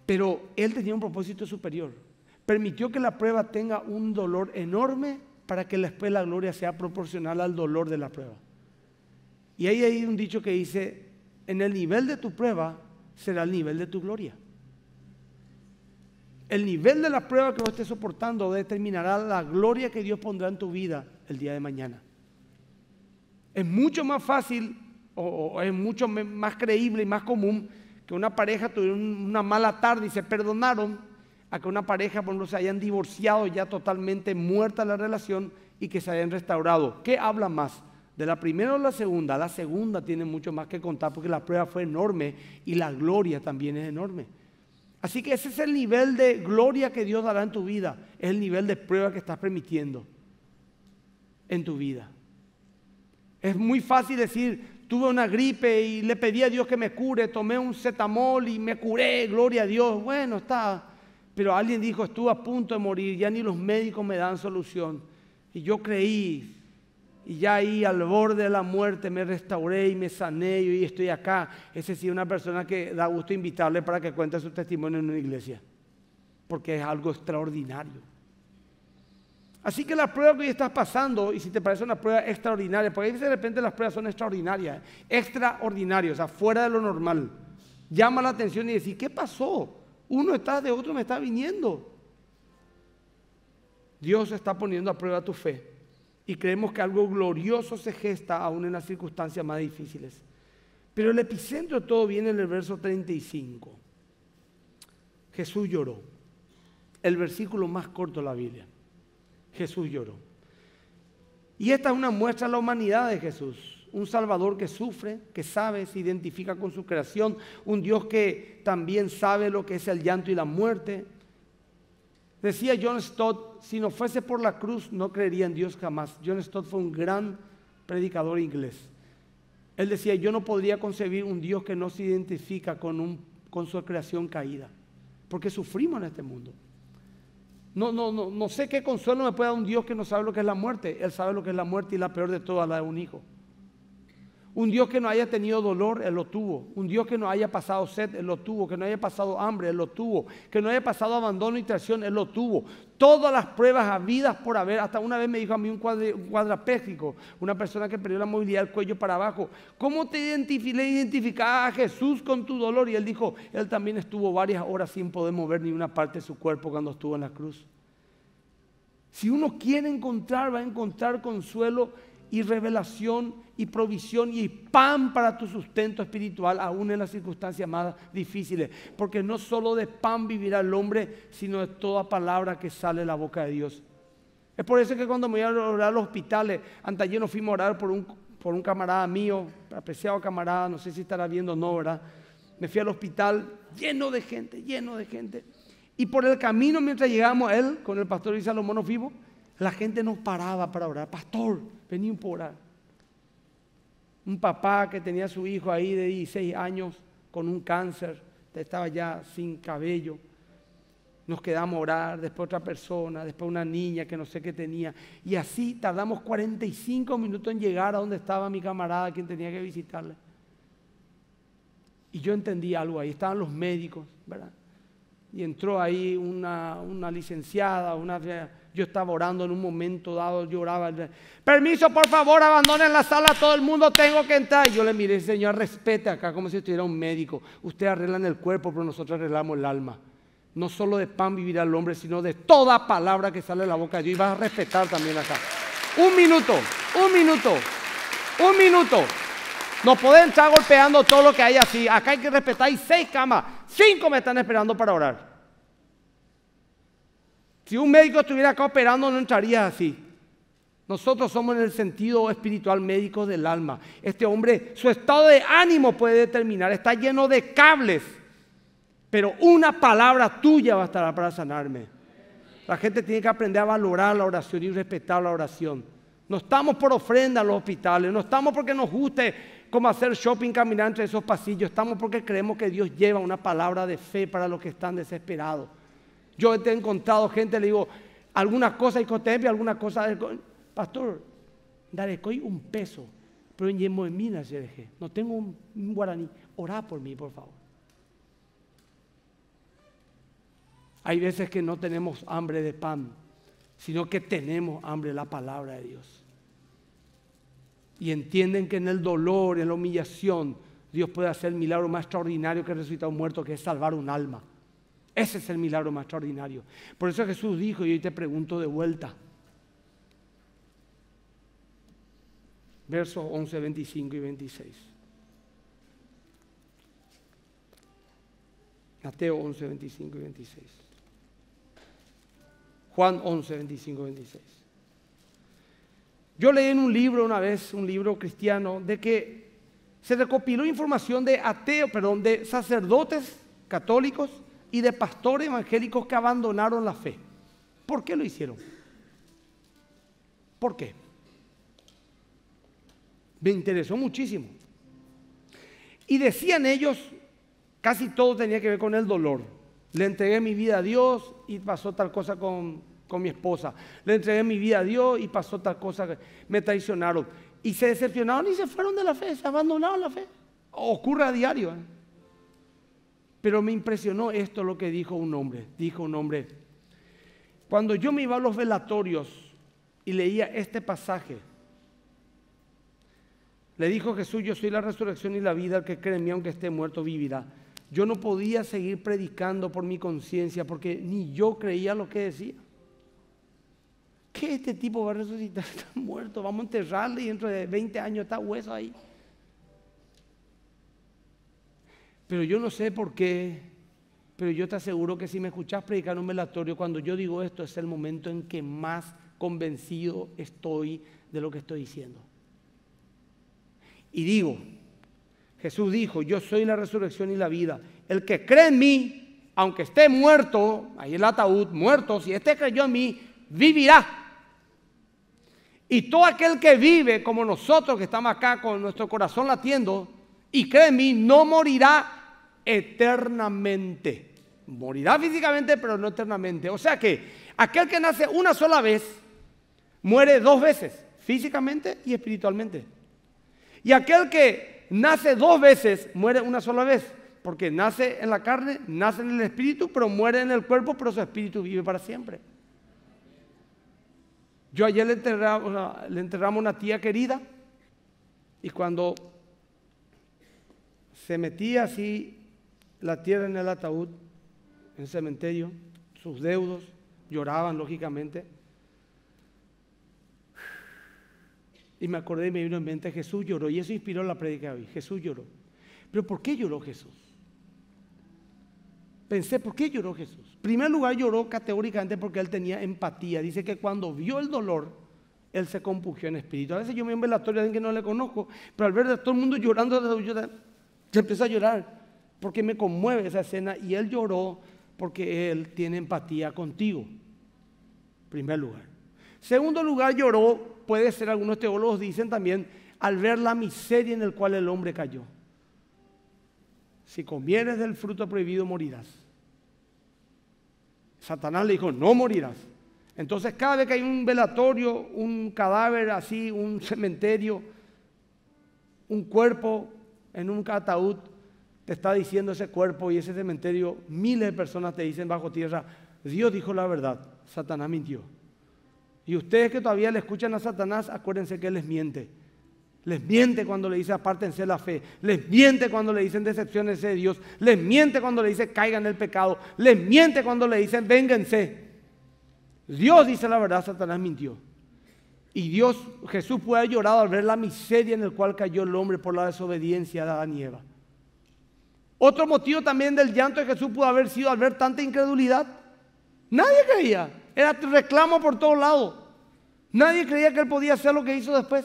Speaker 1: Pero él tenía un propósito superior permitió que la prueba tenga un dolor enorme para que después la gloria sea proporcional al dolor de la prueba. Y ahí hay un dicho que dice, en el nivel de tu prueba será el nivel de tu gloria. El nivel de la prueba que vos estés soportando determinará la gloria que Dios pondrá en tu vida el día de mañana. Es mucho más fácil o es mucho más creíble y más común que una pareja tuviera una mala tarde y se perdonaron a que una pareja, por ejemplo, se hayan divorciado ya totalmente muerta la relación y que se hayan restaurado. ¿Qué habla más? ¿De la primera o la segunda? La segunda tiene mucho más que contar porque la prueba fue enorme y la gloria también es enorme. Así que ese es el nivel de gloria que Dios dará en tu vida, es el nivel de prueba que estás permitiendo en tu vida. Es muy fácil decir, tuve una gripe y le pedí a Dios que me cure, tomé un cetamol y me curé, gloria a Dios. Bueno, está, pero alguien dijo, estuve a punto de morir, ya ni los médicos me dan solución. Y yo creí, y ya ahí al borde de la muerte me restauré y me sané y hoy estoy acá. Es una persona que da gusto invitarle para que cuente su testimonio en una iglesia, porque es algo extraordinario. Así que la prueba que hoy estás pasando, y si te parece una prueba extraordinaria, porque de repente las pruebas son extraordinarias, extraordinarias, afuera fuera de lo normal, llama la atención y decir, ¿qué pasó? Uno está de otro me está viniendo. Dios está poniendo a prueba tu fe. Y creemos que algo glorioso se gesta aún en las circunstancias más difíciles. Pero el epicentro de todo viene en el verso 35. Jesús lloró. El versículo más corto de la Biblia. Jesús lloró. Y esta es una muestra a la humanidad de Jesús un Salvador que sufre, que sabe, se identifica con su creación, un Dios que también sabe lo que es el llanto y la muerte. Decía John Stott, si no fuese por la cruz no creería en Dios jamás. John Stott fue un gran predicador inglés. Él decía, yo no podría concebir un Dios que no se identifica con, su creación caída, porque sufrimos en este mundo. No, no sé qué consuelo me puede dar un Dios que no sabe lo que es la muerte. Él sabe lo que es la muerte y la peor de todas, la de un hijo. Un Dios que no haya tenido dolor, Él lo tuvo. Un Dios que no haya pasado sed, Él lo tuvo. Que no haya pasado hambre, Él lo tuvo. Que no haya pasado abandono y traición, Él lo tuvo. Todas las pruebas habidas por haber. Hasta una vez me dijo a mí un, cuadri, una persona que perdió la movilidad del cuello para abajo. ¿Cómo te identificas a Jesús con tu dolor? Y Él dijo, Él también estuvo varias horas sin poder mover ni una parte de su cuerpo cuando estuvo en la cruz. Si uno quiere encontrar, va a encontrar consuelo y revelación y provisión y pan para tu sustento espiritual, aún en las circunstancias más difíciles. Porque no solo de pan vivirá el hombre, sino de toda palabra que sale de la boca de Dios. Es por eso que cuando me voy a orar a los hospitales, anteayer nos fuimos a orar por un, por un camarada mío, apreciado camarada, no sé si estará viendo o no, ¿verdad? Me fui al hospital lleno de gente, lleno de gente. Y por el camino, mientras llegamos a él, con el pastor y Salomón nos la gente nos paraba para orar. Pastor, vení un orar. Un papá que tenía a su hijo ahí de 16 años con un cáncer, estaba ya sin cabello. Nos quedamos a orar, después otra persona, después una niña que no sé qué tenía. Y así tardamos 45 minutos en llegar a donde estaba mi camarada, quien tenía que visitarle. Y yo entendí algo ahí, estaban los médicos, ¿verdad? Y entró ahí una, una licenciada, una yo estaba orando en un momento dado, lloraba. Permiso, por favor, abandonen la sala, todo el mundo tengo que entrar. Y yo le miré, Señor, respete acá como si estuviera un médico. Ustedes arreglan el cuerpo, pero nosotros arreglamos el alma. No solo de pan vivirá el hombre, sino de toda palabra que sale de la boca de Dios. Y vas a respetar también acá. Un minuto, un minuto, un minuto. No pueden estar golpeando todo lo que hay así. Acá hay que respetar. Hay seis camas. Cinco me están esperando para orar. Si un médico estuviera acá operando no entraría así. Nosotros somos en el sentido espiritual médico del alma. Este hombre, su estado de ánimo puede determinar, está lleno de cables, pero una palabra tuya bastará para sanarme. La gente tiene que aprender a valorar la oración y respetar la oración. No estamos por ofrenda a los hospitales, no estamos porque nos guste como hacer shopping caminar entre esos pasillos, estamos porque creemos que Dios lleva una palabra de fe para los que están desesperados. Yo he encontrado gente, le digo, ¿alguna cosa y algunas cosas. Pastor, daré un peso, pero en minas de dejé. No tengo un, guaraní. Orá por mí, por favor. Hay veces que no tenemos hambre de pan, sino que tenemos hambre de la palabra de Dios. Y entienden que en el dolor, en la humillación, Dios puede hacer el milagro más extraordinario que resucitar un muerto, que es salvar un alma. Ese es el milagro más extraordinario. Por eso Jesús dijo, y hoy te pregunto de vuelta, versos 11, 25 y 26. Mateo 11, 25 y 26. Juan 11, 25 y 26. Yo leí en un libro una vez, un libro cristiano, de que se recopiló información de ateos, perdón, de sacerdotes católicos y de pastores evangélicos que abandonaron la fe. ¿Por qué lo hicieron? ¿Por qué? Me interesó muchísimo. Y decían ellos, casi todo tenía que ver con el dolor. Le entregué mi vida a Dios y pasó tal cosa con, mi esposa. Le entregué mi vida a Dios y pasó tal cosa. Me traicionaron. Y se decepcionaron y se fueron de la fe, se abandonaron la fe. Ocurre a diario. ¿eh? Pero me impresionó esto lo que dijo un hombre. Dijo un hombre, cuando yo me iba a los velatorios y leía este pasaje, le dijo Jesús, yo soy la resurrección y la vida, el que cree en mí aunque esté muerto vivirá. Yo no podía seguir predicando por mi conciencia porque ni yo creía lo que decía. ¿Qué este tipo va a resucitar? Está muerto, vamos a enterrarle y dentro de 20 años está hueso ahí. pero yo no sé por qué, pero yo te aseguro que si me escuchás predicar un velatorio, cuando yo digo esto es el momento en que más convencido estoy de lo que estoy diciendo. Y digo, Jesús dijo, yo soy la resurrección y la vida. El que cree en mí, aunque esté muerto, ahí en el ataúd, muerto, si este creyó en mí, vivirá. Y todo aquel que vive, como nosotros que estamos acá con nuestro corazón latiendo, y cree en mí, no morirá eternamente. Morirá físicamente, pero no eternamente. O sea que aquel que nace una sola vez, muere dos veces, físicamente y espiritualmente. Y aquel que nace dos veces, muere una sola vez, porque nace en la carne, nace en el espíritu, pero muere en el cuerpo, pero su espíritu vive para siempre. Yo ayer le enterramos, le una tía querida y cuando se metía así la tierra en el ataúd, en el cementerio, sus deudos, lloraban lógicamente. Y me acordé y me vino en mente, Jesús lloró, y eso inspiró la predica de hoy, Jesús lloró. Pero ¿por qué lloró Jesús? Pensé, ¿por qué lloró Jesús? En primer lugar, lloró categóricamente porque él tenía empatía. Dice que cuando vio el dolor, él se compugió en espíritu. A veces yo me veo la historia de alguien que no le conozco, pero al ver a todo el mundo llorando, yo, empieza a llorar porque me conmueve esa escena y él lloró porque él tiene empatía contigo. Primer lugar. Segundo lugar, lloró, puede ser, algunos teólogos dicen también, al ver la miseria en la cual el hombre cayó. Si comieres del fruto prohibido, morirás. Satanás le dijo, no morirás. Entonces cada vez que hay un velatorio, un cadáver así, un cementerio, un cuerpo en un ataúd, te está diciendo ese cuerpo y ese cementerio, miles de personas te dicen bajo tierra, Dios dijo la verdad, Satanás mintió. Y ustedes que todavía le escuchan a Satanás, acuérdense que él les miente. Les miente cuando le dice apártense la fe. Les miente cuando le dicen decepciones de Dios. Les miente cuando le dice caigan el pecado. Les miente cuando le dicen vénganse. Dios dice la verdad, Satanás mintió. Y Dios, Jesús puede haber llorado al ver la miseria en la cual cayó el hombre por la desobediencia de Adán y Eva. Otro motivo también del llanto de Jesús pudo haber sido al ver tanta incredulidad. Nadie creía. Era reclamo por todos lados. Nadie creía que él podía hacer lo que hizo después.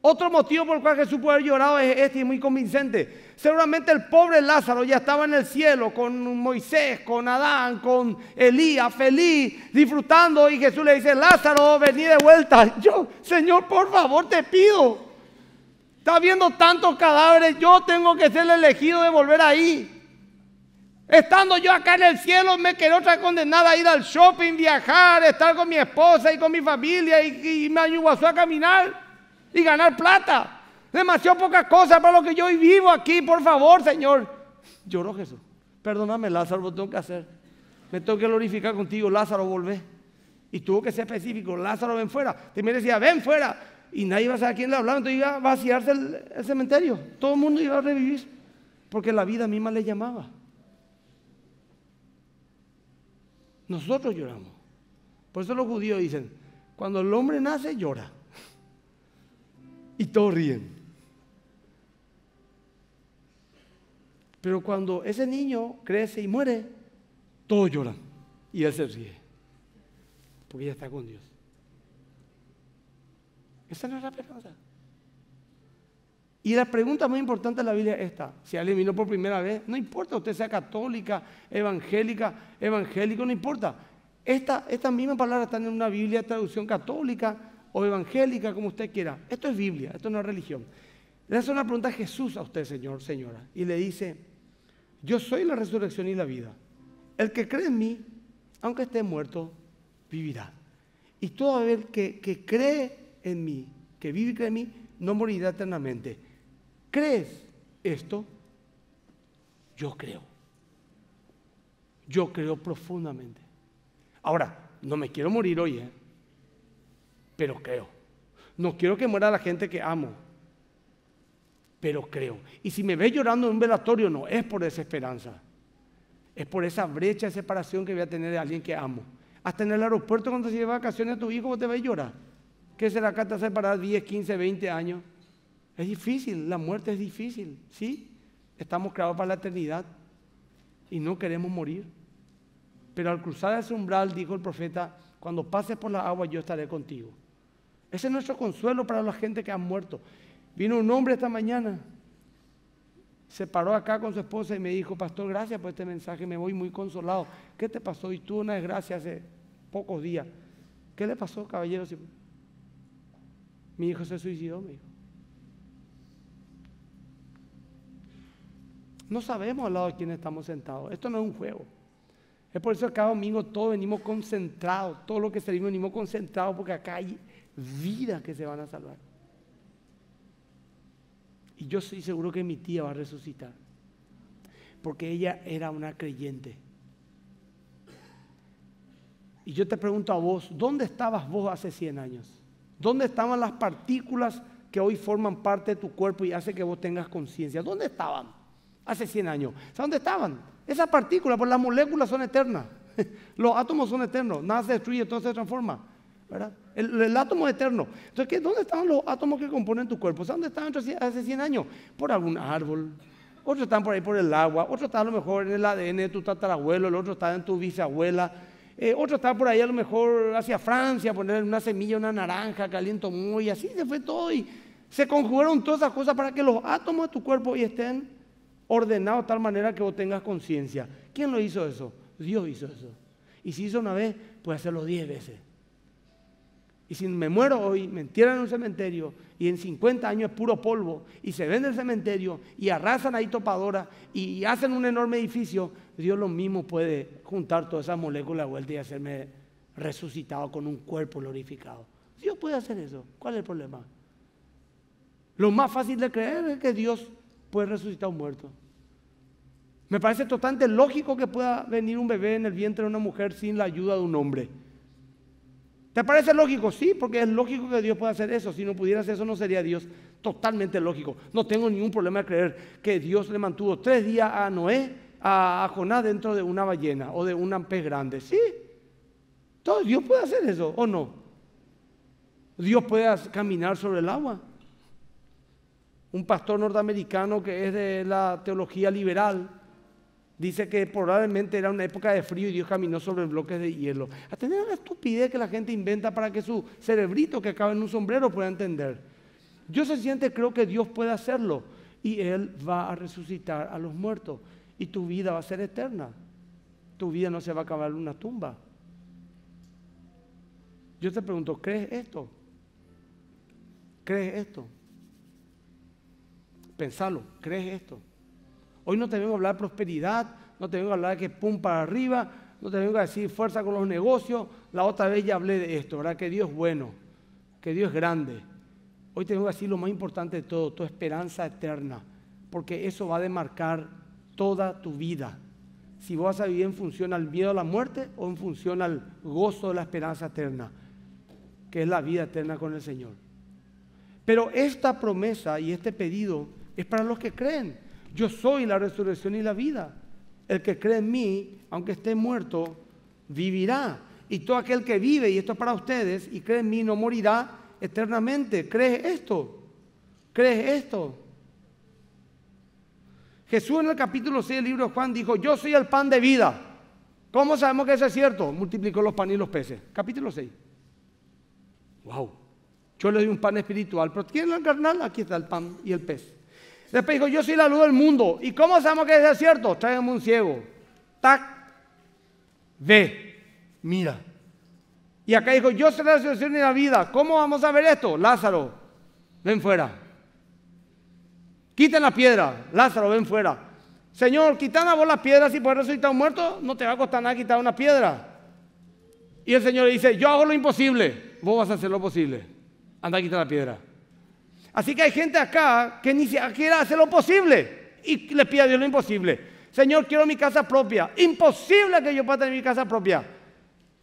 Speaker 1: Otro motivo por el cual Jesús pudo haber llorado es este y muy convincente. Seguramente el pobre Lázaro ya estaba en el cielo con Moisés, con Adán, con Elías, feliz, disfrutando. Y Jesús le dice, Lázaro, vení de vuelta. Yo, Señor, por favor, te pido. Está viendo tantos cadáveres, yo tengo que ser el elegido de volver ahí. Estando yo acá en el cielo, me quedé otra condenada a ir al shopping, viajar, estar con mi esposa y con mi familia y, me ayudó a caminar y ganar plata. Demasiado poca cosa para lo que yo vivo aquí, por favor, Señor. Lloró Jesús. Perdóname, Lázaro, lo tengo que hacer. Me tengo que glorificar contigo, Lázaro, volvé. Y tuvo que ser específico, Lázaro, ven fuera. me decía, ven fuera y nadie iba a saber a quién le hablaba, entonces iba a vaciarse el, cementerio, todo el mundo iba a revivir, porque la vida misma le llamaba. Nosotros lloramos. Por eso los judíos dicen, cuando el hombre nace llora. Y todos ríen. Pero cuando ese niño crece y muere, todos lloran. Y él se ríe. Porque ya está con Dios. Esa no es la pregunta Y la pregunta muy importante de la Biblia es esta. Si alguien vino por primera vez, no importa, usted sea católica, evangélica, evangélico, no importa. Esta, mismas misma palabra está en una Biblia traducción católica o evangélica, como usted quiera. Esto es Biblia, esto no es religión. Le hace una pregunta a Jesús a usted, señor, señora, y le dice, yo soy la resurrección y la vida. El que cree en mí, aunque esté muerto, vivirá. Y todo aquel que, que cree en mí, que vive y en mí, no morirá eternamente. ¿Crees esto? Yo creo. Yo creo profundamente. Ahora, no me quiero morir hoy, ¿eh? pero creo. No quiero que muera la gente que amo, pero creo. Y si me ves llorando en un velatorio, no, es por esa esperanza. Es por esa brecha de separación que voy a tener de alguien que amo. Hasta en el aeropuerto cuando se lleva vacaciones a tu hijo, te vas a llorar que se la cata separada 10, 15, 20 años. Es difícil, la muerte es difícil, ¿sí? Estamos creados para la eternidad y no queremos morir. Pero al cruzar ese umbral, dijo el profeta, cuando pases por la agua yo estaré contigo. Ese es nuestro consuelo para la gente que ha muerto. Vino un hombre esta mañana, se paró acá con su esposa y me dijo, pastor, gracias por este mensaje, me voy muy consolado. ¿Qué te pasó? Y tú una desgracia hace pocos días. ¿Qué le pasó, caballero? Mi hijo se suicidó, mi dijo. No sabemos al lado de quién estamos sentados. Esto no es un juego. Es por eso que cada domingo todos venimos concentrados. Todo lo que servimos venimos concentrados porque acá hay vidas que se van a salvar. Y yo estoy seguro que mi tía va a resucitar. Porque ella era una creyente. Y yo te pregunto a vos, ¿dónde estabas vos hace 100 años? ¿Dónde estaban las partículas que hoy forman parte de tu cuerpo y hace que vos tengas conciencia? ¿Dónde estaban? Hace 100 años. dónde estaban? Esas partículas, pues las moléculas son eternas. Los átomos son eternos. Nada se destruye, todo se transforma. ¿verdad? El, átomo es eterno. Entonces, ¿dónde estaban los átomos que componen tu cuerpo? ¿Sabes dónde estaban hace 100 años? Por algún árbol, otros están por ahí por el agua, otros están a lo mejor en el ADN de tu tatarabuelo, el otro está en tu bisabuela, eh, otro estaba por ahí a lo mejor hacia Francia, poner una semilla, una naranja, caliento muy, así se fue todo. Y se conjugaron todas esas cosas para que los átomos de tu cuerpo hoy estén ordenados de tal manera que vos tengas conciencia. ¿Quién lo hizo eso? Dios hizo eso. Y si hizo una vez, puede hacerlo diez veces. Y si me muero hoy, me entierran en un cementerio y en 50 años es puro polvo y se vende el cementerio y arrasan ahí topadora y hacen un enorme edificio, Dios lo mismo puede juntar todas esas moléculas de vuelta y hacerme resucitado con un cuerpo glorificado. Dios puede hacer eso. ¿Cuál es el problema? Lo más fácil de creer es que Dios puede resucitar a un muerto. Me parece totalmente lógico que pueda venir un bebé en el vientre de una mujer sin la ayuda de un hombre. ¿Te parece lógico? Sí, porque es lógico que Dios pueda hacer eso. Si no pudiera hacer eso, no sería Dios. Totalmente lógico. No tengo ningún problema de creer que Dios le mantuvo tres días a Noé, a, Jonás dentro de una ballena o de un pez grande. Sí. Todo, Dios puede hacer eso, ¿o no? Dios puede caminar sobre el agua. Un pastor norteamericano que es de la teología liberal Dice que probablemente era una época de frío y Dios caminó sobre bloques de hielo. A tener una estupidez que la gente inventa para que su cerebrito que acaba en un sombrero pueda entender. Yo se siente, creo que Dios puede hacerlo. Y Él va a resucitar a los muertos. Y tu vida va a ser eterna. Tu vida no se va a acabar en una tumba. Yo te pregunto, ¿crees esto? ¿Crees esto? Pensalo, ¿crees esto? Hoy no te vengo a hablar de prosperidad, no te vengo a hablar de que pum para arriba, no te vengo a decir fuerza con los negocios. La otra vez ya hablé de esto, ¿verdad? Que Dios es bueno, que Dios es grande. Hoy te vengo a decir lo más importante de todo, tu esperanza eterna, porque eso va a demarcar toda tu vida. Si vas a vivir en función al miedo a la muerte o en función al gozo de la esperanza eterna, que es la vida eterna con el Señor. Pero esta promesa y este pedido es para los que creen. Yo soy la resurrección y la vida. El que cree en mí, aunque esté muerto, vivirá. Y todo aquel que vive, y esto es para ustedes, y cree en mí, no morirá eternamente. ¿Crees esto? ¿Crees esto? Jesús en el capítulo 6 del libro de Juan dijo, yo soy el pan de vida. ¿Cómo sabemos que eso es cierto? Multiplicó los panes y los peces. Capítulo 6. Wow. Yo le doy un pan espiritual, pero el carnal, Aquí está el pan y el pez. Después dijo, yo soy la luz del mundo. ¿Y cómo sabemos que es cierto? en un ciego. Tac. Ve. Mira. Y acá dijo, yo soy la resurrección y la vida. ¿Cómo vamos a ver esto? Lázaro, ven fuera. Quiten la piedra. Lázaro, ven fuera. Señor, quitan a vos las piedras y por resucitar un muerto. No te va a costar nada quitar una piedra. Y el Señor le dice, yo hago lo imposible. Vos vas a hacer lo posible. Anda quita la piedra. Así que hay gente acá que ni siquiera hace lo posible y le pide a Dios lo imposible. Señor, quiero mi casa propia. Imposible que yo pueda tener mi casa propia.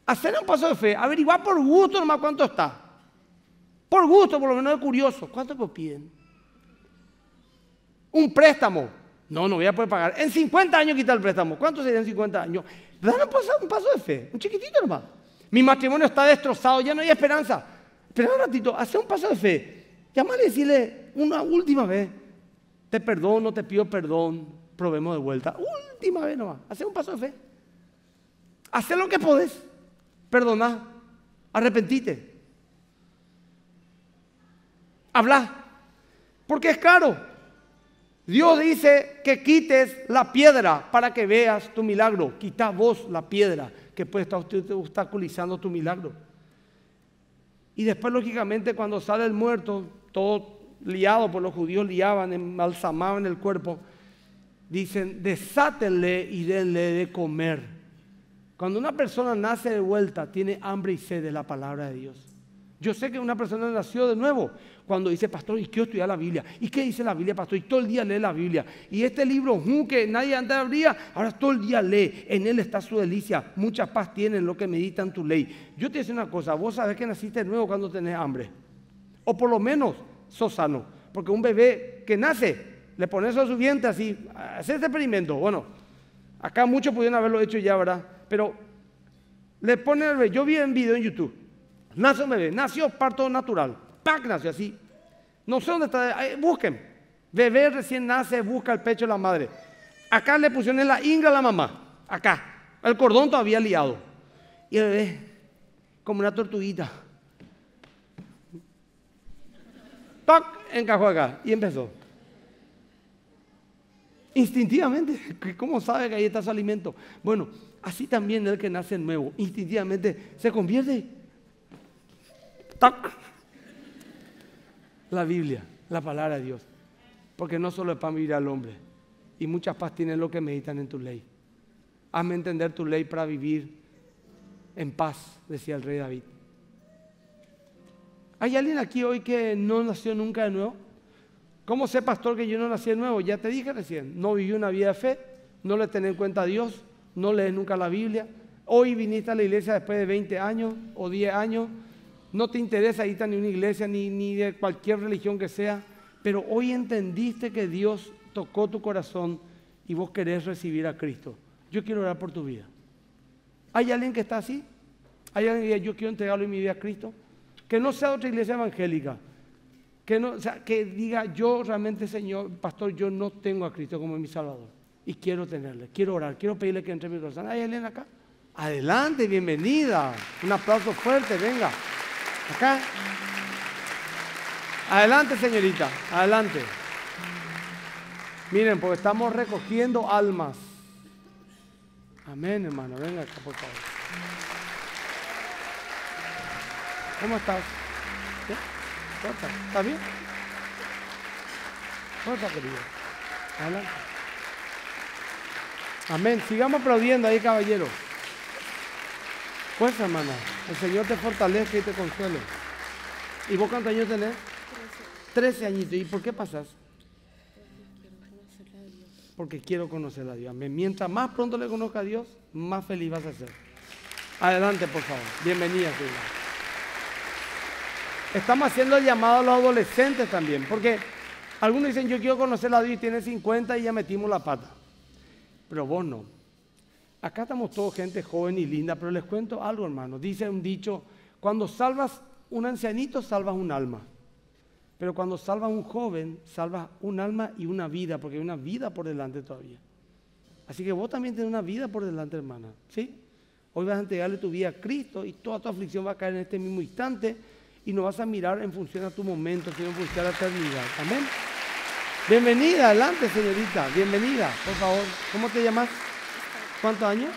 Speaker 1: Hacer un paso de fe, averiguar por gusto nomás cuánto está. Por gusto, por lo menos de curioso. ¿Cuánto me piden? Un préstamo. No, no voy a poder pagar. En 50 años quitar el préstamo. ¿Cuánto en 50 años? Dale un paso, un paso de fe, un chiquitito nomás. Mi matrimonio está destrozado, ya no hay esperanza. Espera un ratito, hace un paso de fe. Llámale y decirle una última vez, te perdono, te pido perdón, probemos de vuelta. Última vez nomás, hacer un paso de fe. Hacer lo que podés, perdona, arrepentite. Habla, porque es caro. Dios dice que quites la piedra para que veas tu milagro. Quita vos la piedra que puede estar obstaculizando tu milagro. Y después, lógicamente, cuando sale el muerto, todo liado por los judíos, liaban, embalsamaban el cuerpo. Dicen, desátenle y denle de comer. Cuando una persona nace de vuelta, tiene hambre y sed de la palabra de Dios. Yo sé que una persona nació de nuevo cuando dice, pastor, ¿y quiero estudiar la Biblia? ¿Y qué dice la Biblia, pastor? Y todo el día lee la Biblia. Y este libro, nunca que nadie antes abría, ahora todo el día lee. En él está su delicia. Mucha paz tiene en lo que meditan tu ley. Yo te digo una cosa, vos sabés que naciste de nuevo cuando tenés hambre. O por lo menos sosano Porque un bebé que nace, le pones a su vientre así, hace este experimento. Bueno, acá muchos pudieron haberlo hecho ya, ¿verdad? Pero le ponen bebé, yo vi en video en YouTube, nace un bebé, nació parto natural, ¡pac! nació así. No sé dónde está, busquen. Bebé recién nace, busca el pecho de la madre. Acá le pusieron la ingla a la mamá, acá, el cordón todavía liado. Y el bebé, como una tortuguita ¡Toc! Encajó acá y empezó. Instintivamente, ¿cómo sabe que ahí está su alimento? Bueno, así también el que nace nuevo, instintivamente se convierte. ¡Tac! La Biblia, la palabra de Dios. Porque no solo es para vivir al hombre, y muchas paz tienen lo que meditan en tu ley. Hazme entender tu ley para vivir en paz, decía el rey David. ¿Hay alguien aquí hoy que no nació nunca de nuevo? ¿Cómo sé, pastor, que yo no nací de nuevo? Ya te dije recién, no viví una vida de fe, no le tené en cuenta a Dios, no leí nunca la Biblia. Hoy viniste a la iglesia después de 20 años o 10 años, no te interesa irte a ni una iglesia ni, ni de cualquier religión que sea, pero hoy entendiste que Dios tocó tu corazón y vos querés recibir a Cristo. Yo quiero orar por tu vida. ¿Hay alguien que está así? ¿Hay alguien que yo quiero entregarle mi vida a Cristo? que no sea otra iglesia evangélica, que, no, sea, que diga yo realmente Señor, pastor, yo no tengo a Cristo como mi Salvador y quiero tenerle, quiero orar, quiero pedirle que entre en mi corazón. Ay, Elena, acá? Adelante, bienvenida. Un aplauso fuerte, venga. Acá. Adelante, señorita, adelante. Miren, porque estamos recogiendo almas. Amén, hermano. Venga acá, por favor. ¿Cómo estás? estás? bien? ¿Cómo querido? Adelante. Amén. Sigamos aplaudiendo ahí, caballero. Pues, hermana, el Señor te fortalece y te consuele. ¿Y vos cuántos años tenés? Trece añitos. ¿Y por qué pasas? porque quiero conocer a Dios. Mientras más pronto le conozca a Dios, más feliz vas a ser. Adelante, por favor. Bienvenida, señora. Estamos haciendo el llamado a los adolescentes también, porque algunos dicen, yo quiero conocer a Dios y tiene 50 y ya metimos la pata. Pero vos no. Acá estamos todos gente joven y linda, pero les cuento algo, hermano. Dice un dicho, cuando salvas un ancianito, salvas un alma. Pero cuando salvas un joven, salvas un alma y una vida, porque hay una vida por delante todavía. Así que vos también tenés una vida por delante, hermana. ¿sí? Hoy vas a entregarle tu vida a Cristo y toda tu aflicción va a caer en este mismo instante y no vas a mirar en función a tu momento, sino en función a la eternidad. Amén. Bienvenida, adelante, señorita. Bienvenida, por favor. ¿Cómo te llamas? ¿Cuántos años?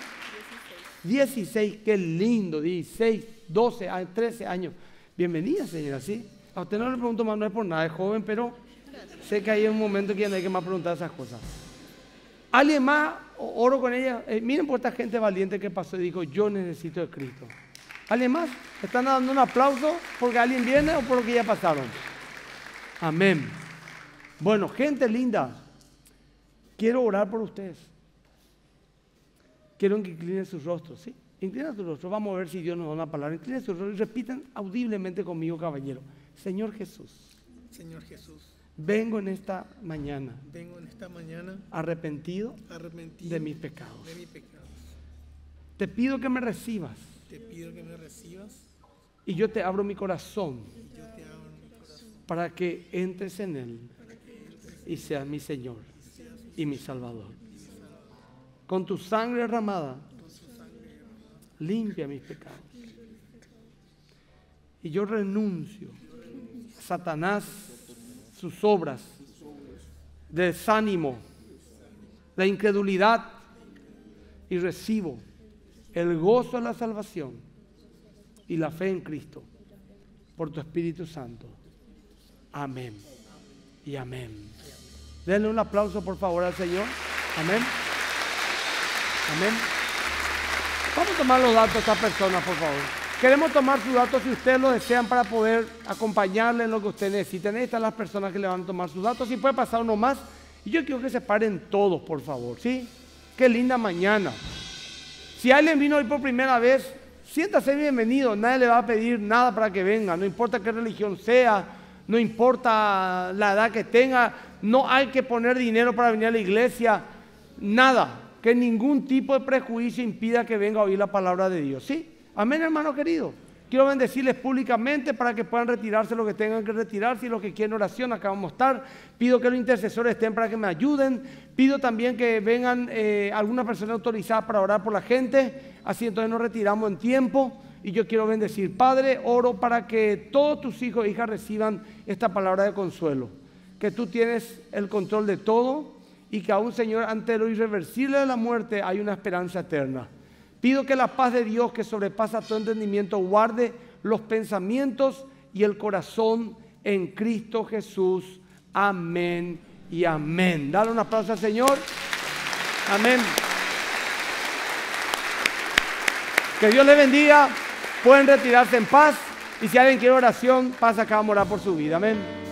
Speaker 1: 16. qué lindo, 16, 12, 13 años. Bienvenida, señora, ¿sí? A usted no le pregunto más, no es por nada, es joven, pero sé que hay un momento que no hay que más preguntar esas cosas. Alguien más, oro con ella. Eh, miren por esta gente valiente que pasó y dijo, yo necesito escrito. Cristo. ¿Alguien más? ¿Están dando un aplauso porque alguien viene o por lo que ya pasaron? Amén. Bueno, gente linda, quiero orar por ustedes. Quiero que inclinen sus rostros, ¿sí? Inclinen sus rostros, vamos a ver si Dios nos da una palabra. Inclinen sus rostros y repitan audiblemente conmigo, caballero. Señor Jesús. Señor Jesús. Vengo en esta mañana. Vengo en esta mañana. Arrepentido. De mis pecados. Te pido que me recibas que recibas. Y yo te abro mi corazón. Para que entres en él. Y seas mi Señor. Y mi Salvador. Con tu sangre derramada. Limpia mis pecados. Y yo renuncio. A Satanás, sus obras, desánimo, la incredulidad y recibo el gozo de la salvación y la fe en Cristo por tu Espíritu Santo. Amén y amén. Denle un aplauso por favor al Señor. Amén. Amén. Vamos a tomar los datos a esta persona, por favor. Queremos tomar sus datos si ustedes lo desean para poder acompañarle en lo que ustedes si tenéis están las personas que le van a tomar sus datos. Si puede pasar uno más. Y yo quiero que se paren todos, por favor. ¿Sí? Qué linda mañana. Si alguien vino hoy por primera vez, siéntase bienvenido, nadie le va a pedir nada para que venga, no importa qué religión sea, no importa la edad que tenga, no hay que poner dinero para venir a la iglesia, nada, que ningún tipo de prejuicio impida que venga a oír la palabra de Dios. ¿Sí? Amén, hermano querido. Quiero bendecirles públicamente para que puedan retirarse lo que tengan que retirarse y los que quieren oración, acá vamos estar. Pido que los intercesores estén para que me ayuden. Pido también que vengan alguna eh, algunas personas autorizadas para orar por la gente. Así entonces nos retiramos en tiempo. Y yo quiero bendecir, Padre, oro para que todos tus hijos e hijas reciban esta palabra de consuelo. Que tú tienes el control de todo y que aún, Señor, ante lo irreversible de la muerte hay una esperanza eterna. Pido que la paz de Dios que sobrepasa todo entendimiento guarde los pensamientos y el corazón en Cristo Jesús. Amén y amén. Dale un aplauso al Señor. Amén. Que Dios le bendiga. Pueden retirarse en paz. Y si alguien quiere oración, pasa acá a morar por su vida. Amén.